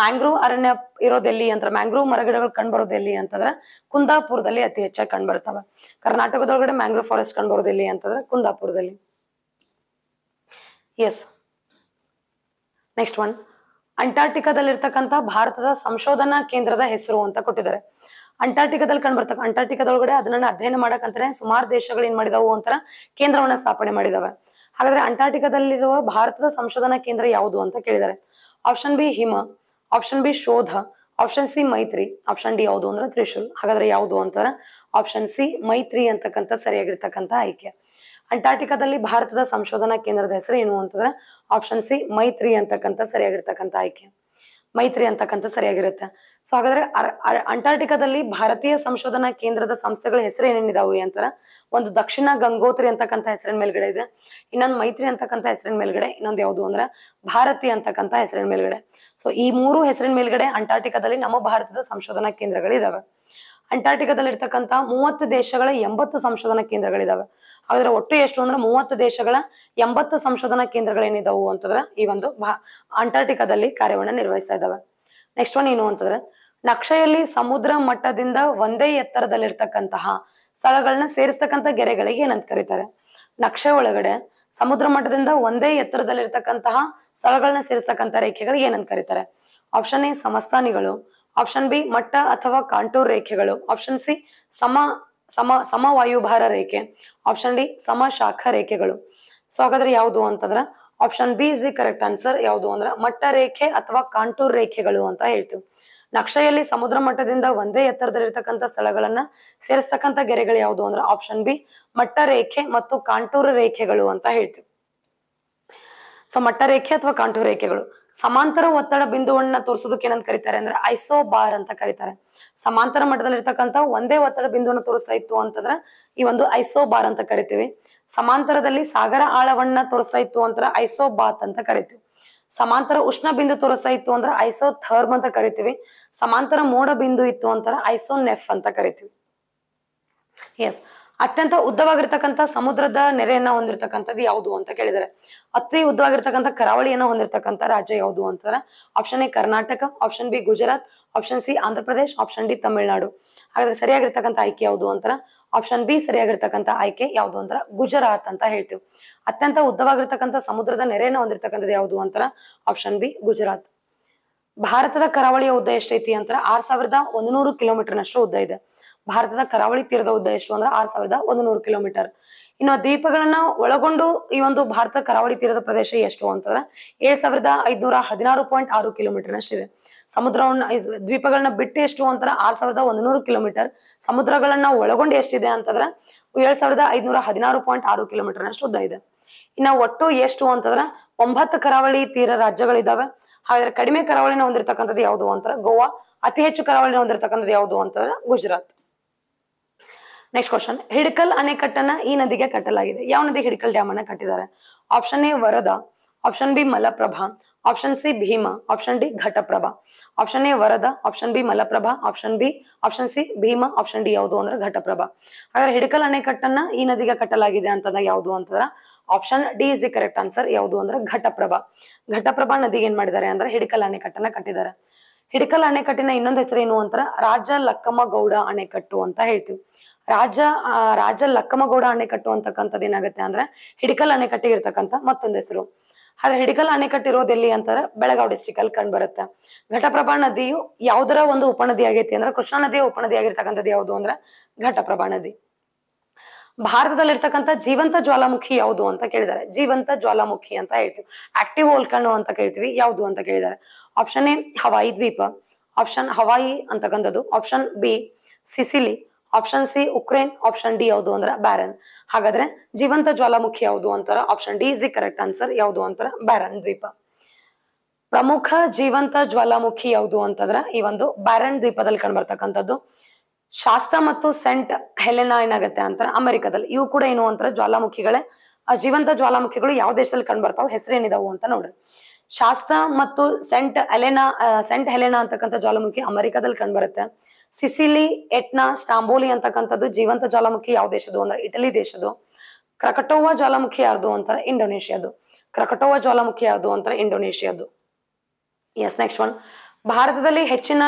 ಮ್ಯಾಂಗ್ರೋವ್ ಅರಣ್ಯ ಇರೋದೆಲ್ಲಿ ಅಂತ ಮ್ಯಾಂಗ್ರೋವ್ ಮರಗಿಡಗಳು ಕಂಡುಬರೋದೆಲ್ಲಿ ಅಂತಂದ್ರೆ ಕುಂದಾಪುರದಲ್ಲಿ ಅತಿ ಹೆಚ್ಚಾಗಿ ಕಂಡುಬರ್ತವೆ ಕರ್ನಾಟಕದೊಳಗಡೆ ಮ್ಯಾಂಗ್ರೋವ್ ಫಾರೆಸ್ಟ್ ಕಂಡುಬರೋದೆಲ್ಲಿ ಅಂತಂದ್ರೆ ಕುಂದಾಪುರದಲ್ಲಿ ಎಸ್ ನೆಕ್ಸ್ಟ್ ಒನ್ ಅಂಟಾರ್ಟಿಕಾದಲ್ಲಿರ್ತಕ್ಕಂಥ ಭಾರತದ ಸಂಶೋಧನಾ ಕೇಂದ್ರದ ಹೆಸರು ಅಂತ ಕೊಟ್ಟಿದ್ದಾರೆ ಅಂಟಾರ್ಟಿಕಾದಲ್ಲಿ ಕಂಡುಬರ್ತಕ್ಕ ಅಂಟಾರ್ಟಿಕಾದೊಳಗಡೆ ಅದನ್ನ ಅಧ್ಯಯನ ಮಾಡಕ್ಕಂತಾನೆ ಸುಮಾರು ದೇಶಗಳು ಏನ್ ಮಾಡಿದಾವು ಅಂತ ಕೇಂದ್ರವನ್ನ ಸ್ಥಾಪನೆ ಮಾಡಿದಾವೆ ಹಾಗಾದ್ರೆ ಅಂಟಾರ್ಟಿಕಾದಲ್ಲಿರುವ ಭಾರತದ ಸಂಶೋಧನಾ ಕೇಂದ್ರ ಯಾವುದು ಅಂತ ಕೇಳಿದ್ದಾರೆ ಆಪ್ಷನ್ ಬಿ ಹಿಮ ಆಪ್ಷನ್ ಬಿ ಶೋಧ option C Maitri option D ಯಾವುದು ಅಂದ್ರೆ ತ್ರಿಶೂಲ್ ಹಾಗಾದ್ರೆ ಯಾವುದು ಅಂತ ಆಪ್ಷನ್ ಸಿ ಮೈತ್ರಿ ಅಂತಕ್ಕಂಥ ಸರಿಯಾಗಿರ್ತಕ್ಕಂಥ ಆಯ್ಕೆ ಅಂಟಾರ್ಟಿಕಾದಲ್ಲಿ ಭಾರತದ ಸಂಶೋಧನಾ ಕೇಂದ್ರದ ಹೆಸರು ಏನು ಅಂತಂದ್ರೆ ಆಪ್ಷನ್ ಸಿ ಮೈತ್ರಿ ಅಂತಕ್ಕಂಥ ಸರಿಯಾಗಿರ್ತಕ್ಕಂಥ ಆಯ್ಕೆ ಮೈತ್ರಿ ಅಂತಕ್ಕಂಥ ಸರಿಯಾಗಿರುತ್ತೆ ಸೊ ಹಾಗಾದ್ರೆ ಅಂಟಾರ್ಟಿಕಾದಲ್ಲಿ ಭಾರತೀಯ ಸಂಶೋಧನಾ ಕೇಂದ್ರದ ಸಂಸ್ಥೆಗಳ ಹೆಸರು ಏನೇನಿದಾವೆ ಅಂತಾರ ಒಂದು ದಕ್ಷಿಣ ಗಂಗೋತ್ರಿ ಅಂತಕ್ಕಂಥ ಹೆಸರಿನ ಮೇಲ್ಗಡೆ ಇದೆ ಇನ್ನೊಂದು ಮೈತ್ರಿ ಅಂತಕ್ಕಂಥ ಹೆಸರಿನ ಮೇಲ್ಗಡೆ ಇನ್ನೊಂದು ಯಾವುದು ಅಂದ್ರೆ ಭಾರತಿ ಅಂತಕ್ಕಂಥ ಹೆಸರಿನ ಮೇಲ್ಗಡೆ ಸೊ ಈ ಮೂರು ಹೆಸರಿನ ಮೇಲ್ಗಡೆ ಅಂಟಾರ್ಟಿಕಾದಲ್ಲಿ ನಮ್ಮ ಭಾರತದ ಸಂಶೋಧನಾ ಕೇಂದ್ರಗಳಿದಾವೆ ಅಂಟಾರ್ಟಿಕಾದಲ್ಲಿ ಇರ್ತಕ್ಕಂತಹ ಮೂವತ್ತು ದೇಶಗಳ ಎಂಬತ್ತು ಸಂಶೋಧನಾ ಕೇಂದ್ರಗಳಿದಾವೆ ಹಾಗಾದ್ರೆ ಒಟ್ಟು ಎಷ್ಟು ಅಂದ್ರೆ ಮೂವತ್ತು ದೇಶಗಳ ಎಂಬತ್ತು ಸಂಶೋಧನಾ ಕೇಂದ್ರಗಳೇನಿದಾವು ಅಂತಂದ್ರೆ ಈ ಒಂದು ಅಂಟಾರ್ಟಿಕಾದಲ್ಲಿ ಕಾರ್ಯವನ್ನು ನಿರ್ವಹಿಸ್ತಾ ಇದ್ದಾವೆ ನೆಕ್ಸ್ಟ್ ಒನ್ ಏನು ಅಂತಂದ್ರೆ ನಕ್ಷೆಯಲ್ಲಿ ಸಮುದ್ರ ಮಟ್ಟದಿಂದ ಒಂದೇ ಎತ್ತರದಲ್ಲಿರ್ತಕ್ಕಂತಹ ಸ್ಥಳಗಳನ್ನ ಸೇರಿಸ್ತಕ್ಕಂಥ ಗೆರೆಗಳಿಗೆ ಏನಂತ ಕರೀತಾರೆ ನಕ್ಷೆ ಒಳಗಡೆ ಸಮುದ್ರ ಮಟ್ಟದಿಂದ ಒಂದೇ ಎತ್ತರದಲ್ಲಿರ್ತಕ್ಕಂತಹ ಸ್ಥಳಗಳನ್ನ ಸೇರಿಸತಕ್ಕಂತ ರೇಖೆಗಳಿಗೆ ಏನಂತ ಕರೀತಾರೆ ಆಪ್ಷನ್ ಎ ಸಮಸ್ಥಾನಿಗಳು ಆಪ್ಷನ್ ಬಿ ಮಟ್ಟ ಅಥವಾ ಕಾಂಟೂರ್ ರೇಖೆಗಳು ಆಪ್ಷನ್ ಸಿ ಸಮ ಸಮ ವಾಯುಭಾರ ರೇಖೆ ಆಪ್ಷನ್ ಡಿ ಸಮ ಶಾಖ ರೇಖೆಗಳು ಸೊ ಹಾಗಾದ್ರೆ ಯಾವುದು ಅಂತಂದ್ರ option B is the correct answer ಯಾವುದು ಅಂದ್ರ ಮಟ್ಟ ರೇಖೆ ಅಥವಾ ಕಾಂಟೂರ್ ರೇಖೆಗಳು ಅಂತ ಹೇಳ್ತೀವಿ ನಕ್ಷೆಯಲ್ಲಿ ಸಮುದ್ರ ಮಟ್ಟದಿಂದ ಒಂದೇ ಎತ್ತರದಲ್ಲಿರ್ತಕ್ಕಂಥ ಸ್ಥಳಗಳನ್ನ ಸೇರಿಸ್ತಕ್ಕಂಥ ಗೆರೆಗಳು ಯಾವುದು ಅಂದ್ರೆ ಆಪ್ಷನ್ ಬಿ ಮಟ್ಟ ರೇಖೆ ಮತ್ತು ಕಾಂಟೂರ್ ರೇಖೆಗಳು ಅಂತ ಹೇಳ್ತೀವಿ ಸೊ ಮಟ್ಟ ರೇಖೆ ಅಥವಾ ಕಾಂಟೂರ್ ರೇಖೆಗಳು ಸಮಾಂತರ ಒತ್ತಡ ಬಿಂದುವನ್ನ ತೋರಿಸೋದಕ್ಕೆ ಏನಂತ ಕರೀತಾರೆ ಅಂದ್ರೆ ಐಸೋ ಬಾರ್ ಅಂತ ಕರೀತಾರೆ ಸಮಾಂತರ ಮಟ್ಟದಲ್ಲಿ ಇರ್ತಕ್ಕಂಥ ಒಂದೇ ಒತ್ತಡ ಬಿಂದುವನ್ನು ತೋರಿಸ್ತಾ ಇತ್ತು ಅಂತಂದ್ರೆ ಈ ಒಂದು ಐಸೋ ಬಾರ್ ಅಂತ ಕರಿತೀವಿ ಸಮಾಂತರದಲ್ಲಿ ಸಾಗರ ಆಳವನ್ನ ತೋರಿಸ್ತಾ ಇತ್ತು ಅಂತ ಐಸೋ ಬಾತ್ ಅಂತ ಕರಿತೀವಿ ಸಮಾಂತರ ಉಷ್ಣ ಬಿಂದು ತೋರಿಸ್ತಾ ಇತ್ತು ಅಂದ್ರೆ ಐಸೋ ಥರ್ಮ್ ಅಂತ ಕರಿತೀವಿ ಸಮಾಂತರ ಮೋಡ ಬಿಂದು ಇತ್ತು ಅಂತಾರೆ ಐಸೋ ನೆಫ್ ಅಂತ ಕರಿತೀವಿ ಎಸ್ ಅತ್ಯಂತ ಉದ್ದವಾಗಿರ್ತಕ್ಕಂಥ ಸಮುದ್ರದ ನೆರೆಯನ್ನ ಹೊಂದಿರತಕ್ಕಂಥದ್ದು ಯಾವುದು ಅಂತ ಕೇಳಿದರೆ ಅತಿ ಉದ್ದವಾಗಿರ್ತಕ್ಕಂಥ ಕರಾವಳಿಯನ್ನು ಹೊಂದಿರತಕ್ಕಂಥ ರಾಜ್ಯ ಯಾವುದು ಅಂತಾರೆ option A Karnataka option B Gujarat option C Andhra Pradesh option D Tamil Nadu ಹಾಗಾದ್ರೆ ಸರಿಯಾಗಿರ್ತಕ್ಕಂಥ ಆಯ್ಕೆ ಯಾವುದು ಅಂತಾರ ಆಪ್ಷನ್ ಬಿ ಸರಿಯಾಗಿರ್ತಕ್ಕಂಥ ಆಯ್ಕೆ ಯಾವುದು ಅಂತ ಗುಜರಾತ್ ಅಂತ ಹೇಳ್ತೀವಿ ಅತ್ಯಂತ ಉದ್ದವಾಗಿರ್ತಕ್ಕಂಥ ಸಮುದ್ರದ ನೆರೆಯನ್ನು ಹೊಂದಿರತಕ್ಕಂಥದ್ದು ಯಾವುದು ಅಂತಾರ ಆಪ್ಷನ್ ಬಿ ಗುಜರಾತ್ ಭಾರತದ ಕರಾವಳಿಯ ಉದ್ದ ಎಷ್ಟೈತಿ ಅಂತ ಆರ್ ಸಾವಿರದ ಒಂದ್ನೂರು ಕಿಲೋಮೀಟರ್ ನಷ್ಟು ಉದ್ದ ಇದೆ ಭಾರತದ ಕರಾವಳಿ ತೀರದ ಉದ್ದ ಎಷ್ಟು ಅಂದ್ರೆ ಆರ್ ಸಾವಿರದ ಒಂದ್ನೂರು ಕಿಲೋಮೀಟರ್ ಇನ್ನು ದ್ವೀಪಗಳನ್ನ ಒಳಗೊಂಡು ಈ ಒಂದು ಭಾರತ ಕರಾವಳಿ ತೀರದ ಪ್ರದೇಶ ಎಷ್ಟು ಅಂತಂದ್ರೆ ಏಳ್ ಸಾವಿರದ ಐದ್ನೂರ ಹದಿನಾರು ಪಾಯಿಂಟ್ ಆರು ಕಿಲೋಮೀಟರ್ ಇದೆ ಸಮುದ್ರವನ್ನ ದ್ವೀಪಗಳನ್ನ ಬಿಟ್ಟು ಎಷ್ಟು ಅಂತಂದ್ರ ಆರ್ ಸಾವಿರದ ಒಂದ್ನೂರು ಕಿಲೋಮೀಟರ್ ಸಮುದ್ರಗಳನ್ನ ಒಳಗೊಂಡು ಎಷ್ಟಿದೆ ಅಂತಂದ್ರೆ ಏಳ್ ಸಾವಿರದ ಐದ್ನೂರ ಹದಿನಾರು ಪಾಯಿಂಟ್ ಆರು ಕಿಲೋಮೀಟರ್ ನಷ್ಟು ಉದ್ದ ಇದೆ ಇನ್ನ ಒಟ್ಟು ಎಷ್ಟು ಅಂತಂದ್ರೆ ಒಂಬತ್ತು ಕರಾವಳಿ ತೀರ ರಾಜ್ಯಗಳಿದಾವೆ ಹಾಗಾದ್ರೆ ಕಡಿಮೆ ಕರಾವಳಿನ ಹೊಂದಿರತಕ್ಕಂಥದ್ದು ಯಾವುದು ಅಂತಂದ್ರೆ ಗೋವಾ ಅತಿ ಹೆಚ್ಚು ಕರಾವಳಿನ ಹೊಂದಿರತಕ್ಕಂಥದ್ದು ಯಾವುದು ಅಂತಂದ್ರೆ ಗುಜರಾತ್ ನೆಕ್ಸ್ಟ್ ಕ್ವಶನ್ ಹಿಡಕಲ್ ಅಣೆಕಟ್ಟನ್ನ ಈ ನದಿಗೆ ಕಟ್ಟಲಾಗಿದೆ ಯಾವ ನದಿಗೆ ಹಿಡಕಲ್ ಡ್ಯಾಮ್ ಅನ್ನ ಕಟ್ಟಿದ್ದಾರೆ option A Varada option B Malaprabha option C Bhima option D Ghataprabha option A Varada option B Malaprabha option B option C Bhima option D ಯಾವುದು ಅಂದ್ರೆ ಘಟಪ್ರಭಾ ಹಾಗಾದ್ರೆ ಹಿಡಿಕಲ್ ಅಣೆಕಟ್ಟನ್ನ ಈ ನದಿಗೆ ಕಟ್ಟಲಾಗಿದೆ ಅಂತ ಯಾವುದು ಅಂತಂದ್ರ option D is the correct answer ಯಾವುದು ಅಂದ್ರೆ ಘಟಪ್ರಭಾ ಘಟಪ್ರಭಾ ನದಿಗೆ ಏನ್ ಮಾಡಿದ್ದಾರೆ ಅಂದ್ರೆ ಹಿಡಿಕಲ್ ಅಣೆಕಟ್ಟನ್ನ ಕಟ್ಟಿದ್ದಾರೆ ಹಿಡಿಕಲ್ ಅಣೆಕಟ್ಟಿನ ಇನ್ನೊಂದು ಹೆಸರೇನು ಅಂತ ರಾಜ ಗೌಡ ಅಣೆಕಟ್ಟು ಅಂತ ಹೇಳ್ತೀವಿ ರಾಜ ರಾಜ ಗೌಡ ಅಣೆಕಟ್ಟು ಅಂತಕ್ಕಂಥದ್ದು ಏನಾಗುತ್ತೆ ಅಂದ್ರೆ ಹಿಡಿಕಲ್ ಅಣೆಕಟ್ಟಿಗೆ ಇರ್ತಕ್ಕಂಥ ಮತ್ತೊಂದು ಹೆಸರು ಆದ್ರೆ ಹಿಡಿಕಲ್ ಅಣೆಕಟ್ಟು ಇರೋದು ಎಲ್ಲಿ ಅಂತಾರೆ ಬೆಳಗಾವ್ ಡಿಸ್ಟಿಕ್ ಅಲ್ಲಿ ಕಂಡು ಬರುತ್ತೆ ಘಟಪ್ರಭಾ ನದಿಯು ಯಾವ್ದರ ಒಂದು ಉಪನದಿ ಆಗೈತಿ ಅಂದ್ರೆ ಕೃಷ್ಣಾ ನದಿಯ ಉಪನದಿ ಆಗಿರ್ತಕ್ಕಂಥದ್ದು ಯಾವುದು ಅಂದ್ರೆ ಘಟಪ್ರಭಾ ನದಿ ಭಾರತದಲ್ಲಿರ್ತಕ್ಕಂಥ ಜೀವಂತ ಜ್ವಾಲಾಮುಖಿ ಯಾವುದು ಅಂತ ಕೇಳಿದ್ದಾರೆ ಜೀವಂತ ಜ್ವಾಲಾಮುಖಿ ಅಂತ ಹೇಳ್ತೀವಿ ಆಕ್ಟಿವ್ ಓಲ್ಕಣ್ಣು ಅಂತ ಕೇಳ್ತೀವಿ ಯಾವುದು ಅಂತ ಕೇಳಿದ್ದಾರೆ ಆಪ್ಷನ್ ಎ ಹವಾಯಿ ದ್ವೀಪ ಆಪ್ಷನ್ ಹವಾಯಿ ಅಂತಕ್ಕಂಥದ್ದು option B Sicily option C Ukraine option D ಯಾವುದು ಅಂದ್ರೆ ಬ್ಯಾರನ್ ಹಾಗಾದ್ರೆ ಜೀವಂತ ಜ್ವಾಲಾಮುಖಿ ಯಾವುದು ಅಂತಾರ option D is the correct answer ಯಾವುದು ಅಂತಾರ ಬ್ಯಾರನ್ ದ್ವೀಪ ಪ್ರಮುಖ ಜೀವಂತ ಜ್ವಾಲಾಮುಖಿ ಯಾವುದು ಅಂತಂದ್ರ ಈ ಒಂದು ಬ್ಯಾರನ್ ದ್ವೀಪದಲ್ಲಿ ಕಂಡ್ಬರ್ತಕ್ಕಂಥದ್ದು ಶಾಸ್ತ್ರ ಮತ್ತು ಸೆಂಟ್ ಹೆಲೆನಾ ಏನಾಗುತ್ತೆ ಅಂತಾರ ಅಮೆರಿಕದಲ್ಲಿ ಇವು ಕೂಡ ಏನು ಅಂತರ ಜ್ವಾಲಾಮುಖಿಗಳೇ ಜೀವಂತ ಜ್ವಾಲಾಮುಖಿಗಳು ಯಾವ ದೇಶದಲ್ಲಿ ಕಂಡು ಬರ್ತಾವ ಹೆಸರು ಏನಿದಾವು ಅಂತ ನೋಡ್ರಿ ಶಾಸ್ತ್ರ ಮತ್ತು ಸೆಂಟ್ ಅಲೆನಾ ಸೆಂಟ್ ಹೆಲೆನಾ ಅಂತಕ್ಕಂಥ ಜ್ವಾಲಾಮುಖಿ ಅಮೆರಿಕಾದಲ್ಲಿ ಕಂಡುಬರುತ್ತೆ ಸಿಸಿಲಿ ಎಟ್ನಾ ಸ್ಟಾಂಬೋಲಿ ಅಂತಕ್ಕಂಥದ್ದು ಜೀವಂತ ಜ್ವಾಲಾಮುಖಿ ಯಾವ ದೇಶದ್ದು ಅಂದ್ರೆ ಇಟಲಿ ದೇಶದ್ದು ಕ್ರಕಟೋವಾ ಜ್ವಾಲಾಮುಖಿ ಯಾರ್ದು ಅಂತಾರೆ ಇಂಡೋನೇಷ್ಯಾದು ಕ್ರಕಟೋವಾ ಜ್ವಾಲಾಮುಖಿ ಯಾರ್ದು ಅಂತಾರೆ ಇಂಡೋನೇಷ್ಯಾದು ಎಸ್ ನೆಕ್ಸ್ಟ್ ಒನ್ ಭಾರತದಲ್ಲಿ ಹೆಚ್ಚಿನ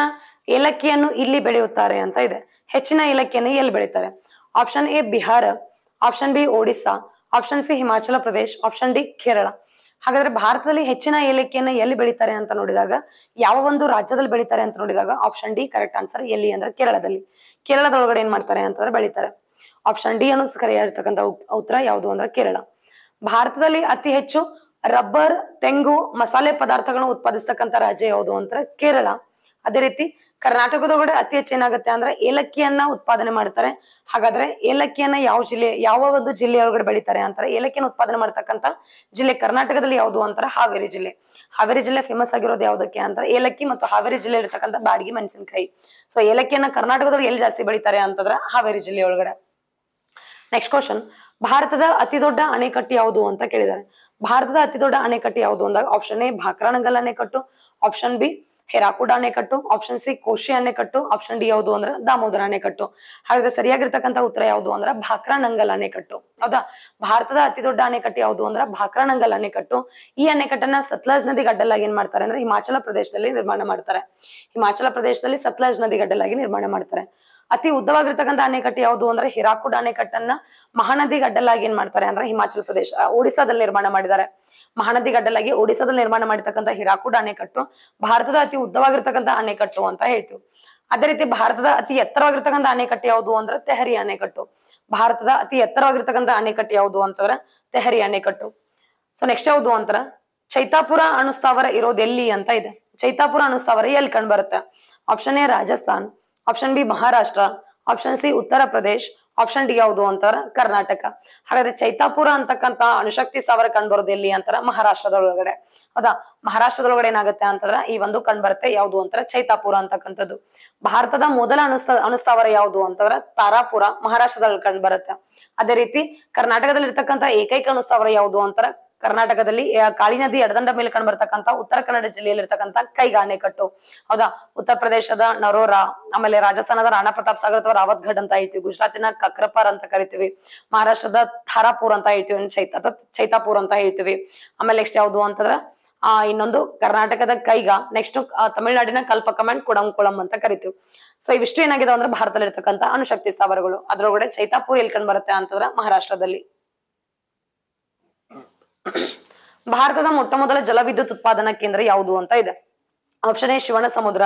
ಏಲಕ್ಕಿಯನ್ನು ಇಲ್ಲಿ ಬೆಳೆಯುತ್ತಾರೆ ಅಂತ ಇದೆ ಹೆಚ್ಚಿನ ಏಲಕ್ಕಿಯನ್ನು ಎಲ್ಲಿ ಬೆಳೀತಾರೆ option A Bihar option B Odisha option C Himachal Pradesh option D Kerala ಹಾಗಾದ್ರೆ ಭಾರತದಲ್ಲಿ ಹೆಚ್ಚಿನ ಏಲಕ್ಕಿಯನ್ನ ಎಲ್ಲಿ ಬೆಳಿತಾರೆ ಅಂತ ನೋಡಿದಾಗ ಯಾವ ಒಂದು ರಾಜ್ಯದಲ್ಲಿ ಬೆಳಿತಾರೆ ಅಂತ ನೋಡಿದಾಗ ಆಪ್ಷನ್ ಡಿ ಕರೆಕ್ಟ್ ಆನ್ಸರ್ ಎಲ್ಲಿ ಅಂದ್ರೆ ಕೇರಳದಲ್ಲಿ ಕೇರಳದೊಳಗಡೆ ಏನ್ ಮಾಡ್ತಾರೆ ಅಂತಂದ್ರೆ ಬೆಳಿತಾರೆ ಆಪ್ಷನ್ ಡಿ ಅನ್ನು ಕರೆಯಿರ್ತಕ್ಕಂಥ ಉತ್ತರ ಯಾವುದು ಅಂದ್ರೆ ಕೇರಳ ಭಾರತದಲ್ಲಿ ಅತಿ ಹೆಚ್ಚು ರಬ್ಬರ್ ತೆಂಗು ಮಸಾಲೆ ಪದಾರ್ಥಗಳನ್ನು ಉತ್ಪಾದಿಸ್ತಕ್ಕಂಥ ರಾಜ್ಯ ಯಾವುದು ಅಂದ್ರೆ ಕೇರಳ ಅದೇ ರೀತಿ ಕರ್ನಾಟಕದೊಳಗಡೆ ಅತಿ ಹೆಚ್ಚು ಏನಾಗುತ್ತೆ ಅಂದ್ರೆ ಏಲಕ್ಕಿಯನ್ನ ಉತ್ಪಾದನೆ ಮಾಡ್ತಾರೆ ಹಾಗಾದ್ರೆ ಏಲಕ್ಕಿಯನ್ನ ಯಾವ ಜಿಲ್ಲೆ ಯಾವ ಒಂದು ಜಿಲ್ಲೆ ಒಳಗಡೆ ಬೆಳಿತಾರೆ ಅಂತಾರೆ ಏಲಕ್ಕಿಯನ್ನು ಉತ್ಪಾದನೆ ಮಾಡ್ತಕ್ಕಂಥ ಜಿಲ್ಲೆ ಕರ್ನಾಟಕದಲ್ಲಿ ಯಾವುದು ಅಂತಾರೆ ಹಾವೇರಿ ಜಿಲ್ಲೆ ಹಾವೇರಿ ಜಿಲ್ಲೆ ಫೇಮಸ್ ಆಗಿರೋದು ಯಾವುದಕ್ಕೆ ಅಂತಾರೆ ಏಲಕ್ಕಿ ಮತ್ತು ಹಾವೇರಿ ಜಿಲ್ಲೆ ಇರ್ತಕ್ಕಂಥ ಬಾಡಿಗೆ ಮೆಣಸಿನಕಾಯಿ ಸೊ ಏಲಕ್ಕಿಯನ್ನ ಕರ್ನಾಟಕದೊಳಗೆ ಎಲ್ಲಿ ಜಾಸ್ತಿ ಬೆಳಿತಾರೆ ಅಂತಂದ್ರೆ ಹಾವೇರಿ ಜಿಲ್ಲೆ ಒಳಗಡೆ ನೆಕ್ಸ್ಟ್ ಕ್ವಶನ್ ಭಾರತದ ಅತಿ ದೊಡ್ಡ ಅಣೆಕಟ್ಟು ಯಾವುದು ಅಂತ ಕೇಳಿದ್ದಾರೆ ಭಾರತದ ಅತಿ ದೊಡ್ಡ ಅಣೆಕಟ್ಟು ಯಾವುದು ಅಂದಾಗ ಆಪ್ಷನ್ ಎ ಭಾಕ್ರಾನಗಲ್ ಅಣೆಕಟ್ಟು ಆಪ್ಷನ್ ಬಿ ಹೆರಾಕುಡ ಅಣೆಕಟ್ಟು ಆಪ್ಷನ್ ಸಿ ಕೋಶಿ ಅಣೆಕಟ್ಟು ಆಪ್ಷನ್ ಡಿ ಯಾವುದು ಅಂದ್ರೆ ದಾಮೋದರ ಅಣೆಕಟ್ಟು ಹಾಗಾದ್ರೆ ಸರಿಯಾಗಿರ್ತಕ್ಕಂಥ ಉತ್ತರ ಯಾವುದು ಅಂದ್ರೆ ನಂಗಲ್ ಅಣೆಕಟ್ಟು ಹೌದಾ ಭಾರತದ ಅತಿ ದೊಡ್ಡ ಅಣೆಕಟ್ಟು ಯಾವುದು ಅಂದ್ರೆ ನಂಗಲ್ ಅಣೆಕಟ್ಟು ಈ ಅಣೆಕಟ್ಟನ್ನ ಸತ್ಲಜ್ ನದಿ ಗಡ್ಡಲಾಗಿ ಏನ್ ಮಾಡ್ತಾರೆ ಅಂದ್ರೆ ಹಿಮಾಚಲ ಪ್ರದೇಶದಲ್ಲಿ ನಿರ್ಮಾಣ ಮಾಡ್ತಾರೆ ಹಿಮಾಚಲ ಪ್ರದೇಶದಲ್ಲಿ ಸತ್ಲಜ್ ನದಿ ಗಡ್ಡಲಾಗಿ ನಿರ್ಮಾಣ ಮಾಡ್ತಾರೆ ಅತಿ ಉದ್ದವಾಗಿರ್ತಕ್ಕಂಥ ಅಣೆಕಟ್ಟು ಯಾವುದು ಅಂದ್ರೆ ಹಿರಾಕುಡ್ ಅಣೆಕಟ್ಟನ್ನ ಮಹಾನದಿ ಅಡ್ಡಲಾಗಿ ಏನ್ ಮಾಡ್ತಾರೆ ಅಂದ್ರೆ ಹಿಮಾಚಲ ಪ್ರದೇಶ ಒಡಿಸಾದಲ್ಲಿ ನಿರ್ಮಾಣ ಮಾಡಿದ್ದಾರೆ ಮಹಾನದಿ ಅಡ್ಡಲಾಗಿ ಒಡಿಸಾದಲ್ಲಿ ನಿರ್ಮಾಣ ಮಾಡಿರ್ತಕ್ಕಂಥ ಹಿರಾಕುಡ್ ಅಣೆಕಟ್ಟು ಭಾರತದ ಅತಿ ಉದ್ದವಾಗಿರ್ತಕ್ಕಂಥ ಅಣೆಕಟ್ಟು ಅಂತ ಹೇಳ್ತೀವಿ ಅದೇ ರೀತಿ ಭಾರತದ ಅತಿ ಎತ್ತರವಾಗಿರ್ತಕ್ಕಂಥ ಅಣೆಕಟ್ಟು ಯಾವುದು ಅಂದ್ರೆ ತೆಹರಿ ಅಣೆಕಟ್ಟು ಭಾರತದ ಅತಿ ಎತ್ತರವಾಗಿರ್ತಕ್ಕಂಥ ಅಣೆಕಟ್ಟು ಯಾವುದು ಅಂತಂದ್ರೆ ತೆಹರಿ ಅಣೆಕಟ್ಟು ಸೊ ನೆಕ್ಸ್ಟ್ ಯಾವುದು ಅಂತರ ಚೈತಾಪುರ ಅಣುಸ್ಥಾವರ ಇರೋದು ಎಲ್ಲಿ ಅಂತ ಇದೆ ಚೈತಾಪುರ ಅಣುಸ್ಥಾವರ ಎಲ್ಲಿ ಕಂಡು ಬರುತ್ತೆ option A Rajasthan option B Maharashtra option C Uttar Pradesh option D ಯಾವುದು ಅಂತಾರ ಕರ್ನಾಟಕ ಹಾಗಾದ್ರೆ ಚೈತಾಪುರ ಅಂತಕ್ಕಂತ ಅಣುಶಕ್ತಿ ಸ್ಥಾವರ ಕಂಡು ಬರೋದು ಎಲ್ಲಿ ಅಂತಾರ ಮಹಾರಾಷ್ಟ್ರದೊಳಗಡೆ ಹೌದಾ ಮಹಾರಾಷ್ಟ್ರದೊಳಗಡೆ ಏನಾಗುತ್ತೆ ಅಂತಂದ್ರ ಈ ಒಂದು ಕಂಡು ಬರುತ್ತೆ ಯಾವುದು ಅಂತಾರ ಚೈತಾಪುರ ಅಂತಕ್ಕಂಥದ್ದು ಭಾರತದ ಮೊದಲ ಅನುಸ್ಥ ಅನುಸ್ಥಾವರ ಯಾವುದು ಅಂತಂದ್ರ ತಾರಾಪುರ ಮಹಾರಾಷ್ಟ್ರದೊಳಗೆ ಕಂಡು ಬರುತ್ತೆ ಅದೇ ರೀತಿ ಕರ್ನಾಟಕದಲ್ಲಿ ಇರ್ತಕ್ಕಂಥ ಏಕೈಕ ಅನುಸ್ಥಾವರ ಯಾವುದು ಅಂತಾರ ಕರ್ನಾಟಕದಲ್ಲಿ ಕಾಳಿ ನದಿ ಎಡದಂಡ ಮೇಲೆ ಕಂಡು ಬರ್ತಕ್ಕಂಥ ಉತ್ತರ ಕನ್ನಡ ಜಿಲ್ಲೆಯಲ್ಲಿ ಇರ್ತಕ್ಕಂಥ ಕೈಗ ಅಣೆಕಟ್ಟು ಹೌದಾ ಉತ್ತರ ಪ್ರದೇಶದ ನರೋರಾ ಆಮೇಲೆ ರಾಜಸ್ಥಾನದ ರಾಣಾ ಪ್ರತಾಪ್ ಸಾಗರ್ ಅಥವಾ ರಾವತ್ ಅಂತ ಹೇಳ್ತೀವಿ ಗುಜರಾತಿನ ಕಕ್ರಪರ್ ಅಂತ ಕರಿತೀವಿ ಮಹಾರಾಷ್ಟ್ರದ ಥಾರಾಪುರ್ ಅಂತ ಹೇಳ್ತೀವಿ ಚೈತ ಚೈತಾಪುರ್ ಅಂತ ಹೇಳ್ತೀವಿ ಆಮೇಲೆ ನೆಕ್ಸ್ಟ್ ಯಾವ್ದು ಅಂತಂದ್ರೆ ಆ ಇನ್ನೊಂದು ಕರ್ನಾಟಕದ ಕೈಗ ನೆಕ್ಸ್ಟ್ ತಮಿಳುನಾಡಿನ ಕಲ್ಪಕಮಂಡ್ ಕುಡಂಕುಳಂ ಅಂತ ಕರಿತೀವಿ ಸೊ ಇವಿಷ್ಟು ಏನಾಗಿದೆ ಅಂದ್ರೆ ಭಾರತದಲ್ಲಿ ಇರ್ತಕ್ಕಂಥ ಅಣುಶಕ್ತಿ ಸ್ಥಾವರಗಳು ಅದರೊಳಗಡೆ ಚೈತಾಪುರ್ ಎಲ್ಲಿ ಕಂಡು ಬರುತ್ತೆ ಅಂತಂದ್ರ ಮಹಾರಾಷ್ಟ್ರದಲ್ಲಿ ಭಾರತದ ಮೊಟ್ಟಮೊದಲ ಜಲವಿದ್ಯುತ್ ಉತ್ಪಾದನಾ ಕೇಂದ್ರ ಯಾವುದು ಅಂತ ಇದೆ option A Shivanasamudra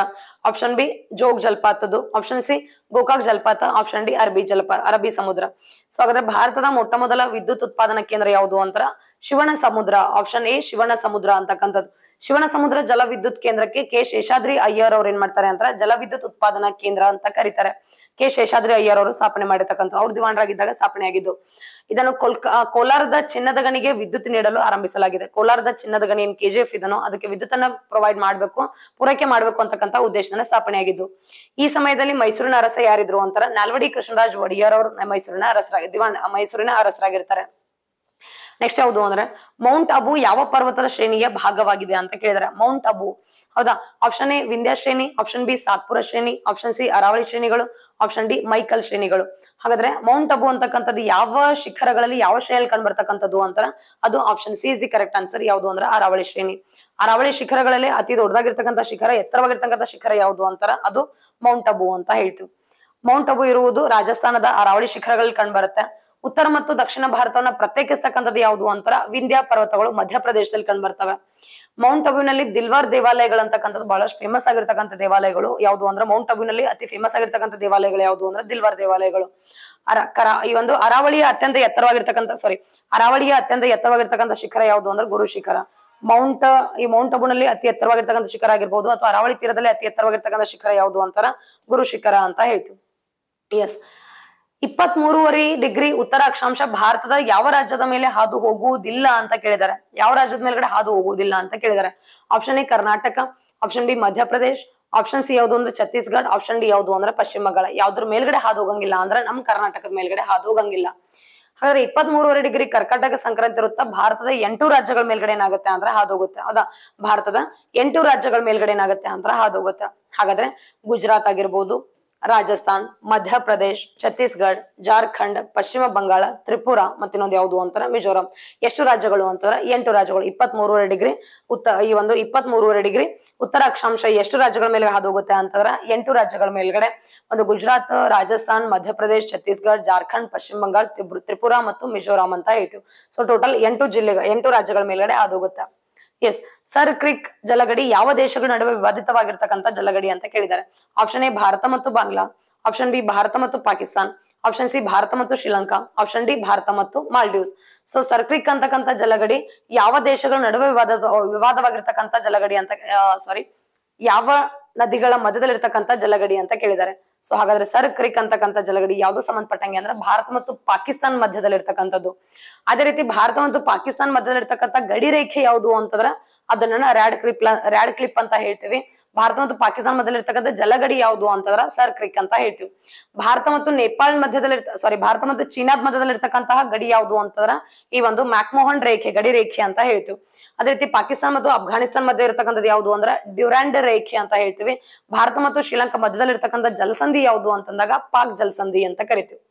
option B Jog ಜಲಪಾತದ್ದು ಆಪ್ಷನ್ ಸಿ ಗೋಕಾಕ್ ಜಲಪಾತ ಆಪ್ಷನ್ ಡಿ ಅರಬಿ ಜಲಪಾತ ಅರಬಿ ಸಮುದ್ರ ಸೊ ಹಾಗಾದ್ರೆ ಭಾರತದ ಮೊಟ್ಟ ಮೊದಲ ವಿದ್ಯುತ್ ಉತ್ಪಾದನಾ ಕೇಂದ್ರ ಯಾವುದು ಅಂತ ಶಿವಣ ಸಮುದ್ರ ಆಪ್ಷನ್ ಎ ಶಿವನ ಸಮುದ್ರ ಅಂತಕ್ಕಂಥದ್ದು ಶಿವನ ಸಮುದ್ರ ಜಲ ವಿದ್ಯುತ್ ಕೇಂದ್ರಕ್ಕೆ ಕೆ ಶೇಷಾದ್ರಿ ಅಯ್ಯರ್ ಅವ್ರು ಏನ್ ಮಾಡ್ತಾರೆ ಅಂತ ಜಲವಿದ್ಯುತ್ ಉತ್ಪಾದನಾ ಕೇಂದ್ರ ಅಂತ ಕರೀತಾರೆ ಕೆ ಶೇಷಾದ್ರಿ ಅಯ್ಯರ್ ಅವರು ಸ್ಥಾಪನೆ ಮಾಡಿರ್ತಕ್ಕಂಥ ಅವ್ರ ದಿವಾಣರಾಗಿದ್ದಾಗ ಸ್ಥಾಪನೆ ಆಗಿದ್ದು ಇದನ್ನು ಕೋಲ್ಕ ಕೋಲಾರದ ಚಿನ್ನದ ಗಣಿಗೆ ವಿದ್ಯುತ್ ನೀಡಲು ಆರಂಭಿಸಲಾಗಿದೆ ಕೋಲಾರದ ಚಿನ್ನದ ಗಣಿ ಏನ್ ಕೆಜಿಎಫ್ ಇದನ್ನು ಅದಕ್ಕೆ ವಿದ್ಯುತ್ ಅನ್ನ ಪ್ರೊವೈಡ್ ಮಾಡಬೇಕು ಪೂರೈಕೆ ಮಾಡಬೇಕು ಅಂತಕ್ಕಂಥ ಉದ್ದೇಶನ ಸ್ಥಾಪನೆ ಆಗಿದ್ದು ಈ ಸಮಯದಲ್ಲಿ ಮೈಸೂರಿನ ಅರಸ ಯಾರಿದ್ರು ಅಂತಾರೆ ನಾಲ್ವಡಿ ಕೃಷ್ಣರಾಜ್ ಒಡೆಯರ್ ಅವರು ಮೈಸೂರಿನ ಅರಸರಾಗಿ ದಿವಾನ್ ಮೈಸೂರಿನ ಅರಸರಾಗಿರ್ತಾರೆ ನೆಕ್ಸ್ಟ್ ಯಾವುದು ಅಂದ್ರೆ ಮೌಂಟ್ ಅಬು ಯಾವ ಪರ್ವತದ ಶ್ರೇಣಿಯ ಭಾಗವಾಗಿದೆ ಅಂತ ಕೇಳಿದ್ರೆ ಮೌಂಟ್ ಅಬು ಹೌದಾ ಆಪ್ಷನ್ ಎ ವಿಂಧ್ಯ ಶ್ರೇಣಿ ಆಪ್ಷನ್ ಬಿ ಸಾತ್ಪುರ ಶ್ರೇಣಿ ಆಪ್ಷನ್ ಸಿ ಅರಾವಳಿ ಶ್ರೇಣಿಗಳು ಆಪ್ಷನ್ ಡಿ ಮೈಕಲ್ ಶ್ರೇಣಿಗಳು ಹಾಗಾದ್ರೆ ಮೌಂಟ್ ಅಬು ಅಂತಕ್ಕಂಥದ್ದು ಯಾವ ಶಿಖರಗಳಲ್ಲಿ ಯಾವ ಶ್ರೇಣಿಯಲ್ಲಿ ಕಂಡು ಬರ್ತಕ್ಕಂಥದ್ದು ಅಂತ ಅದು option C is the correct answer ಯಾವುದು ಅಂದ್ರೆ ಅರಾವಳಿ ಶ್ರೇಣಿ ಅರಾವಳಿ ಶಿಖರಗಳಲ್ಲಿ ಅತಿ ದೊಡ್ಡದಾಗಿರ್ತಕ್ಕಂಥ ಶಿಖರ ಎತ್ತರವಾಗಿರ್ತಕ್ಕಂಥ ಶಿಖರ ಯಾವುದು ಅಂತಾರ ಅದು ಮೌಂಟ್ ಅಬು ಅಂತ ಹೇಳ್ತೀವಿ ಮೌಂಟ್ ಅಬು ಇರುವುದು ರಾಜಸ್ಥಾನದ ಅರಾವಳಿ ಶಿಖರಗಳಲ್ಲಿ ಕಂಡು ಬರುತ್ತೆ ಉತ್ತರ ಮತ್ತು ದಕ್ಷಿಣ ಭಾರತವನ್ನ ಪ್ರತ್ಯೇಕಿಸ್ತಕ್ಕಂಥದ್ದು ಯಾವುದು ಅಂತರ ವಿಂಧ್ಯ ಪರ್ವತಗಳು ಮಧ್ಯಪ್ರದೇಶದಲ್ಲಿ ಕಂಡು ಬರ್ತವೆ ಮೌಂಟ್ ಅಬುನಲ್ಲಿ ದಿಲ್ವಾರ್ ಅಂತಕ್ಕಂಥದ್ದು ಬಹಳಷ್ಟು ಫೇಮಸ್ ಆಗಿರ್ತಕ್ಕಂಥ ದೇವಾಲಯಗಳು ಯಾವುದು ಅಂದ್ರೆ ಮೌಂಟ್ ಅಬುನಲ್ಲಿ ಅತಿ ಫೇಮಸ್ ಆಗಿರ್ತಕ್ಕಂಥ ದೇವಾಲಯಗಳು ಯಾವುದು ಅಂದ್ರೆ ದಿಲ್ವಾರ್ ದೇವಾಲಯಗಳು ಅರ ಕರ ಈ ಒಂದು ಅರಾವಳಿಯ ಅತ್ಯಂತ ಎತ್ತರವಾಗಿರ್ತಕ್ಕಂಥ ಸಾರಿ ಅರಾವಳಿಯ ಅತ್ಯಂತ ಎತ್ತರವಾಗಿರ್ತಕ್ಕಂಥ ಶಿಖರ ಯಾವುದು ಅಂದ್ರೆ ಗುರು ಶಿಖರ ಮೌಂಟ್ ಈ ಮೌಂಟ್ ಅಬುನಲ್ಲಿ ಅತಿ ಎತ್ತರವಾಗಿರ್ತಕ್ಕಂಥ ಶಿಖರ ಆಗಿರ್ಬೋದು ಅಥವಾ ಅರಾವಳಿ ತೀರದಲ್ಲಿ ಅತಿ ಎತ್ತರವಾಗಿರ್ತಕ್ಕಂಥ ಶಿಖರ ಯಾವುದು ಅಂತಾರ ಗುರು ಶಿಖರ ಅಂತ ಹೇಳ್ತೀವಿ ಎಸ್ ಇಪ್ಪತ್ತ್ ಮೂರುವರೆ ಡಿಗ್ರಿ ಉತ್ತರಾಕ್ಷಾಂಶ ಭಾರತದ ಯಾವ ರಾಜ್ಯದ ಮೇಲೆ ಹಾದು ಹೋಗುವುದಿಲ್ಲ ಅಂತ ಕೇಳಿದ್ದಾರೆ ಯಾವ ರಾಜ್ಯದ ಮೇಲ್ಗಡೆ ಹಾದು ಹೋಗುವುದಿಲ್ಲ ಅಂತ ಕೇಳಿದ್ದಾರೆ option A Karnataka option B Madhya Pradesh option C ಯಾವ್ದು ಅಂದ್ರೆ ಛತ್ತೀಸ್ಗಢ ಆಪ್ಷನ್ ಡಿ ಯಾವುದು ಅಂದ್ರೆ ಪಶ್ಚಿಮ ಬಂಗಾಳ ಯಾವ್ದ್ರ ಮೇಲ್ಗಡೆ ಹಾದು ಹೋಗಂಗಿಲ್ಲ ಅಂದ್ರೆ ನಮ್ ಕರ್ನಾಟಕದ ಮೇಲ್ಗಡೆ ಹಾದು ಹೋಗಂಗಿಲ್ಲ ಹಾಗಾದ್ರೆ ಇಪ್ಪತ್ತ್ ಮೂರುವರೆ ಡಿಗ್ರಿ ಕರ್ಕಾಟಕ ಸಂಕ್ರಾಂತಿ ಇರುತ್ತಾ ಭಾರತದ ಎಂಟು ರಾಜ್ಯಗಳ ಮೇಲ್ಗಡೆ ಏನಾಗುತ್ತೆ ಅಂದ್ರೆ ಹಾದು ಹೋಗುತ್ತೆ ಹೌದಾ ಭಾರತದ ಎಂಟು ರಾಜ್ಯಗಳ ಮೇಲ್ಗಡೆ ಏನಾಗುತ್ತೆ ಅಂದ್ರೆ ಹೋಗುತ್ತೆ ಹಾಗಾದ್ರೆ ಗುಜರಾತ್ ಆಗಿರ್ಬೋದು ರಾಜಸ್ಥಾನ್ ಮಧ್ಯಪ್ರದೇಶ್ ಛತ್ತೀಸ್ಗಢ ಜಾರ್ಖಂಡ್ ಪಶ್ಚಿಮ ಬಂಗಾಳ ತ್ರಿಪುರ ಮತ್ತಿನ್ನೊಂದು ಯಾವುದು ಅಂತಾರೆ ಮಿಜೋರಾಂ ಎಷ್ಟು ರಾಜ್ಯಗಳು ಅಂತಂದ್ರೆ ಎಂಟು ರಾಜ್ಯಗಳು ಇಪ್ಪತ್ತ್ ಡಿಗ್ರಿ ಉತ್ತ ಈ ಒಂದು ಇಪ್ಪತ್ತ್ ಡಿಗ್ರಿ ಉತ್ತರ ಅಕ್ಷಾಂಶ ಎಷ್ಟು ರಾಜ್ಯಗಳ ಮೇಲೆ ಹಾದು ಹೋಗುತ್ತೆ ಅಂತಂದ್ರೆ ಎಂಟು ರಾಜ್ಯಗಳ ಮೇಲ್ಗಡೆ ಒಂದು ಗುಜರಾತ್ ರಾಜಸ್ಥಾನ್ ಮಧ್ಯಪ್ರದೇಶ್ ಛತ್ತೀಸ್ಗಢ ಜಾರ್ಖಂಡ್ ಪಶ್ಚಿಮ ಬಂಗಾಳ ತ್ರಿಪುರ ಮತ್ತು ಮಿಜೋರಾಂ ಅಂತ ಇತ್ತು ಸೊ ಟೋಟಲ್ ಎಂಟು ಜಿಲ್ಲೆ ಎಂಟು ರಾಜ್ಯಗಳ ಮೇಲ್ಗಡೆ ಹಾದೋಗುತ್ತೆ ಎಸ್ ಸರ್ ಕ್ರಿಕ್ ಜಲಗಡಿ ಯಾವ ದೇಶಗಳ ನಡುವೆ ವಿವಾದಿತವಾಗಿರ್ತಕ್ಕಂಥ ಜಲಗಡಿ ಅಂತ ಕೇಳಿದ್ದಾರೆ ಆಪ್ಷನ್ ಎ ಭಾರತ ಮತ್ತು ಬಾಂಗ್ಲಾ ಆಪ್ಷನ್ ಬಿ ಭಾರತ ಮತ್ತು ಪಾಕಿಸ್ತಾನ್ ಆಪ್ಷನ್ ಸಿ ಭಾರತ ಮತ್ತು ಶ್ರೀಲಂಕಾ ಆಪ್ಷನ್ ಡಿ ಭಾರತ ಮತ್ತು ಮಾಲ್ಡೀವ್ಸ್ ಸೊ ಸರ್ಕ್ರಿಕ್ ಅಂತಕ್ಕಂಥ ಜಲಗಡಿ ಯಾವ ದೇಶಗಳ ನಡುವೆ ವಿವಾದ ವಿವಾದವಾಗಿರ್ತಕ್ಕಂಥ ಜಲಗಡಿ ಅಂತ ಸಾರಿ ಯಾವ ನದಿಗಳ ಮಧ್ಯದಲ್ಲಿರ್ತಕ್ಕಂಥ ಜಲಗಡಿ ಅಂತ ಕೇಳಿದ್ದಾರೆ ಸೊ ಹಾಗಾದ್ರೆ ಸರ್ ಕ್ರಿಕ್ ಅಂತಕ್ಕಂಥ ಜಲಗಡಿ ಯಾವುದು ಸಂಬಂಧಪಟ್ಟಂಗೆ ಅಂದ್ರೆ ಭಾರತ ಮತ್ತು ಪಾಕಿಸ್ತಾನ ಮಧ್ಯದಲ್ಲಿ ಇರ್ತಕ್ಕಂಥದ್ದು ಅದೇ ರೀತಿ ಭಾರತ ಮತ್ತು ಪಾಕಿಸ್ತಾನ ಮಧ್ಯದಲ್ಲಿ ಇರ್ತಕ್ಕಂಥ ಗಡಿ ರೇಖೆ ಯಾವುದು ಅಂತಂದ್ರೆ ಅದನ್ನ ರ್ಯಾಡ್ ಕ್ಲಿಪ್ ರ್ಯಾಡ್ ಕ್ಲಿಪ್ ಅಂತ ಹೇಳ್ತೀವಿ ಭಾರತ ಮತ್ತು ಪಾಕಿಸ್ತಾನ ಮಧ್ಯದಲ್ಲಿರ್ತಕ್ಕಂಥ ಜಲಗಡಿ ಯಾವುದು ಅಂತಂದ್ರ ಸರ್ ಕ್ರಿಕ್ ಅಂತ ಹೇಳ್ತೀವಿ ಭಾರತ ಮತ್ತು ನೇಪಾಳ ಮಧ್ಯದಲ್ಲಿ ಸಾರಿ ಭಾರತ ಮತ್ತು ಚೀನಾದ ಮಧ್ಯದಲ್ಲಿರ್ತಕ್ಕಂತಹ ಗಡಿ ಯಾವುದು ಅಂತಂದ್ರ ಈ ಒಂದು ಮ್ಯಾಕ್ಮೋಹನ್ ರೇಖೆ ಗಡಿ ರೇಖೆ ಅಂತ ಹೇಳ್ತೀವಿ ಅದೇ ರೀತಿ ಪಾಕಿಸ್ತಾನ ಮತ್ತು ಅಫ್ಘಾನಿಸ್ತಾನ ಮಧ್ಯ ಇರತಕ್ಕಂಥದ್ದು ಯಾವುದು ಅಂದ್ರೆ ಡ್ಯುರಾಂಡ್ ರೇಖೆ ಅಂತ ಹೇಳ್ತೀವಿ ಭಾರತ ಮತ್ತು ಶ್ರೀಲಂಕಾ ಮಧ್ಯದಲ್ಲಿ ಜಲಸಂಧಿ ಯಾವುದು ಅಂತಂದಾಗ ಪಾಕ್ ಜಲಸಂಧಿ ಅಂತ ಕರಿತೀವಿ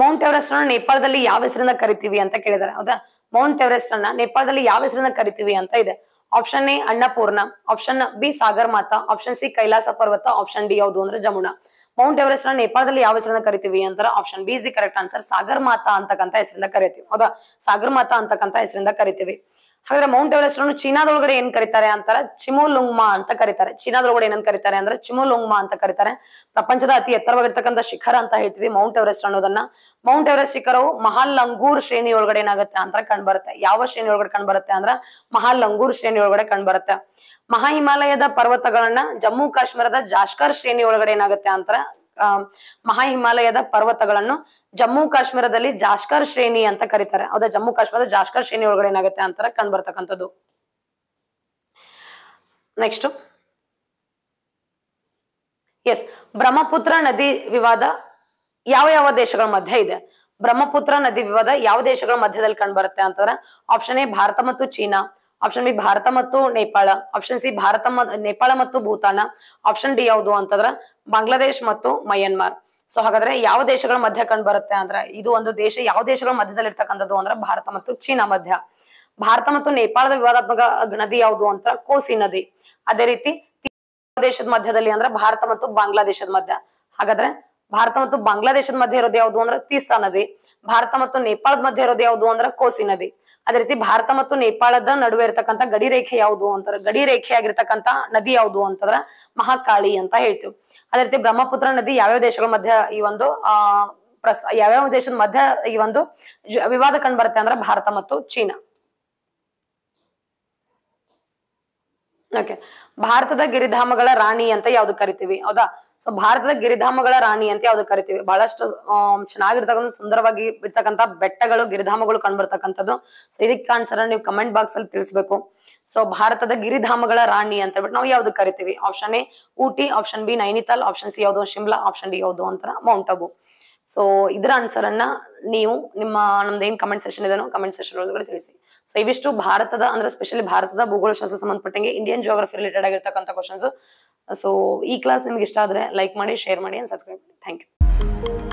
ಮೌಂಟ್ ಎವರೆಸ್ಟ್ ಅನ್ನ ನೇಪಾಳದಲ್ಲಿ ಯಾವ ಹೆಸರಿಂದ ಕರಿತೀವಿ ಅಂತ ಕೇಳಿದಾರೆ ಹೌದಾ ಮೌಂಟ್ ಎವರೆಸ್ಟ್ ಅನ್ನ ನೇಪಾಳದಲ್ಲಿ ಯಾವ ಹೆಸರಿಂದ ಕರಿತೀವಿ ಅಂತ ಇದೆ option A Annapurna option B Sagarmatha option C Kailasa ಪರ್ವತ ಆಪ್ಷನ್ ಡಿ ಯಾವುದು ಅಂದ್ರೆ ಜಮುನಾ ಮೌಂಟ್ ಎವರೆಸ್ಟ್ ಅನ್ನ ನೇಪಾಳದಲ್ಲಿ ಯಾವ ಹೆಸರಿಂದ ಕರಿತೀವಿ ಅಂತಾರೆ option B is the correct answer Sagarmatha ಅಂತಕ್ಕಂಥ ಹೆಸರಿಂದ ಕರಿತೀವಿ ಹೌದಾ ಸಾಗರ್ ಮಾತಾ ಅಂತಕ್ಕಂಥ ಹೆಸರಿಂದ ಕರಿತೀವಿ ಹಾಗಾದ್ರೆ ಮೌಂಟ್ ಎವರೆಸ್ಟ್ ಅನ್ನು ಚೀನಾದೊಳಗಡೆ ಏನ್ ಕರೀತಾರೆ ಅಂತಾರೆ ಚಿಮೋಲುಂಗ್ಮಾ ಅಂತ ಕರೀತಾರೆ ಚೀನಾದೊಳಗಡೆ ಏನಂತ ಕರೀತಾರೆ ಅಂದ್ರೆ ಚಿಮೋಲುಂಗ್ಮಾ ಅಂತ ಕರೀತಾರೆ ಪ್ರಪಂಚದ ಅತಿ ಎತ್ತರವಾಗಿರ್ತಕ್ಕಂಥ ಶಿಖರ ಅಂತ ಹೇಳ್ತೀವಿ ಮೌಂಟ್ ಎವರೆಸ್ಟ್ ಅನ್ನೋದನ್ನ ಮೌಂಟ್ ಎವರೆಸ್ಟ್ ಶಿಖರವು ಮಹಾಲಂಗೂರ್ ಶ್ರೇಣಿ ಒಳಗಡೆ ಏನಾಗುತ್ತೆ ಅಂತ ಕಂಡು ಬರುತ್ತೆ ಯಾವ ಶ್ರೇಣಿ ಒಳಗಡೆ ಕಂಡು ಬರುತ್ತೆ ಅಂದ್ರ ಲಂಗೂರ್ ಶ್ರೇಣಿ ಒಳಗಡೆ ಕಂಡು ಬರುತ್ತೆ ಮಹಾ ಹಿಮಾಲಯದ ಪರ್ವತಗಳನ್ನ ಜಮ್ಮು ಕಾಶ್ಮೀರದ ಜಾಷ್ಕರ್ ಶ್ರೇಣಿ ಒಳಗಡೆ ಏನಾಗುತ್ತೆ ಅಂತರ ಮಹಾ ಹಿಮಾಲಯದ ಪರ್ವತಗಳನ್ನು ಜಮ್ಮು ಕಾಶ್ಮೀರದಲ್ಲಿ ಜಾಷ್ಕರ್ ಶ್ರೇಣಿ ಅಂತ ಕರೀತಾರೆ ಹೌದಾ ಜಮ್ಮು ಕಾಶ್ಮೀರದ ಜಾಷ್ಕರ್ ಶ್ರೇಣಿ ಒಳಗಡೆ ಏನಾಗುತ್ತೆ ಅಂತಾರೆ ಕಂಡು ಬರ್ತಕ್ಕಂಥದ್ದು ನೆಕ್ಸ್ಟ್ ಎಸ್ ಬ್ರಹ್ಮಪುತ್ರ ನದಿ ವಿವಾದ ಯಾವ ಯಾವ ದೇಶಗಳ ಮಧ್ಯೆ ಇದೆ ಬ್ರಹ್ಮಪುತ್ರ ನದಿ ವಿವಾದ ಯಾವ ದೇಶಗಳ ಮಧ್ಯದಲ್ಲಿ ಕಂಡು ಬರುತ್ತೆ ಅಂತಂದ್ರೆ ಆಪ್ಷನ್ ಎ ಭಾರತ ಮತ್ತು ಚೀನಾ ಆಪ್ಷನ್ ಬಿ ಭಾರತ ಮತ್ತು ನೇಪಾಳ ಆಪ್ಷನ್ ಸಿ ಭಾರತ ನೇಪಾಳ ಮತ್ತು ಭೂತಾನ ಆಪ್ಷನ್ ಡಿ ಯಾವುದು ಅಂತಂದ್ರ ಬಾಂಗ್ಲಾದೇಶ್ ಮತ್ತು ಮಯನ್ಮಾರ್ ಸೊ ಹಾಗಾದ್ರೆ ಯಾವ ದೇಶಗಳ ಮಧ್ಯ ಕಂಡು ಬರುತ್ತೆ ಅಂದ್ರೆ ಇದು ಒಂದು ದೇಶ ಯಾವ ದೇಶಗಳ ಮಧ್ಯದಲ್ಲಿ ಇರ್ತಕ್ಕಂಥದ್ದು ಅಂದ್ರೆ ಭಾರತ ಮತ್ತು ಚೀನಾ ಮಧ್ಯ ಭಾರತ ಮತ್ತು ನೇಪಾಳದ ವಿವಾದಾತ್ಮಕ ನದಿ ಯಾವುದು ಅಂತ ಕೋಸಿ ನದಿ ಅದೇ ರೀತಿ ದೇಶದ ಮಧ್ಯದಲ್ಲಿ ಅಂದ್ರೆ ಭಾರತ ಮತ್ತು ಬಾಂಗ್ಲಾದೇಶದ ಮಧ್ಯ ಹಾಗಾದ್ರೆ ಭಾರತ ಮತ್ತು ಬಾಂಗ್ಲಾದೇಶದ ಮಧ್ಯೆ ಇರೋದು ಯಾವುದು ಅಂದ್ರೆ ತೀಸ್ತಾ ನದಿ ಭಾರತ ಮತ್ತು ನೇಪಾಳದ ಮಧ್ಯ ಇರೋದು ಯಾವುದು ಅಂದ್ರೆ ಕೋಸಿ ನದಿ ಅದೇ ರೀತಿ ಭಾರತ ಮತ್ತು ನೇಪಾಳದ ನಡುವೆ ಇರತಕ್ಕಂತ ಗಡಿ ರೇಖೆ ಯಾವುದು ಅಂತಾರೆ ಗಡಿ ರೇಖೆ ನದಿ ಯಾವುದು ಅಂತಂದ್ರ ಮಹಾಕಾಳಿ ಅಂತ ಹೇಳ್ತೀವಿ ಅದೇ ರೀತಿ ಬ್ರಹ್ಮಪುತ್ರ ನದಿ ಯಾವ್ಯಾವ ದೇಶಗಳ ಮಧ್ಯ ಈ ಒಂದು ಆ ಪ್ರಸ್ ಯಾವ್ಯಾವ ದೇಶದ ಮಧ್ಯ ಈ ಒಂದು ವಿವಾದ ಕಂಡು ಬರುತ್ತೆ ಅಂದ್ರೆ ಭಾರತ ಮತ್ತು ಚೀನಾ ಓಕೆ ಭಾರತದ ಗಿರಿಧಾಮಗಳ ರಾಣಿ ಅಂತ ಯಾವ್ದು ಕರಿತೀವಿ ಹೌದಾ ಸೊ ಭಾರತದ ಗಿರಿಧಾಮಗಳ ರಾಣಿ ಅಂತ ಯಾವ್ದು ಕರಿತೀವಿ ಬಹಳಷ್ಟು ಚೆನ್ನಾಗಿರ್ತಕ್ಕಂಥ ಸುಂದರವಾಗಿ ಇರ್ತಕ್ಕಂಥ ಬೆಟ್ಟಗಳು ಗಿರಿಧಾಮಗಳು ಕಂಡುಬರ್ತಕ್ಕಂಥದ್ದು ಸೊ ಇದಕ್ಕೆ ಆನ್ಸರ್ ನೀವು ಕಮೆಂಟ್ ಬಾಕ್ಸ್ ಅಲ್ಲಿ ತಿಳಿಸ್ಬೇಕು ಸೊ ಭಾರತದ ಗಿರಿಧಾಮಗಳ ರಾಣಿ ಅಂತ ಹೇಳ್ಬಿಟ್ಟು ನಾವು ಯಾವ್ದು ಕರಿತೀವಿ option A Ooty option B Nainital option C ಯಾವುದು ಶಿಮ್ಲಾ ಆಪ್ಷನ್ ಡಿ ಯಾವುದು ಅಂತ ಮೌಂಟ್ ಅಬು ಸೊ ಇದರ ಆನ್ಸರ್ ಅನ್ನ ನೀವು ನಿಮ್ಮ ನಮ್ದು ಏನ್ ಕಮೆಂಟ್ ಸೆಷನ್ ಇದನ್ನು ಕಮೆಂಟ್ ಸೆಷನ್ ಒಳಗಡೆ ತಿಳಿಸಿ ಸೊ ಇವಿಷ್ಟು ಭಾರತದ ಅಂದ್ರೆ ಸ್ಪೆಷಲಿ ಭಾರತದ ಭೂಗೋಳ ಶಾಸ್ತ್ರ ಸಂಬಂಧಪಟ್ಟಂಗೆ ಇಂಡಿಯನ್ ಜಿಯೋಗ್ರಫಿ ರಿಲೇಟೆಡ್ ಆಗಿರ್ತಕ್ಕಂಥ ಕ್ವಶನ್ಸ್ ಸೊ ಈ ಕ್ಲಾಸ್ ನಿಮ್ಗೆ ಇಷ್ಟ ಆದ್ರೆ ಲೈಕ್ ಮಾಡಿ ಶೇರ್ ಮಾಡಿ ಅಂಡ್ ಸಬ್ಸ್ಕ್ರೈಬ್ ಮಾಡಿ ಥ್ಯಾಂಕ್ ಯು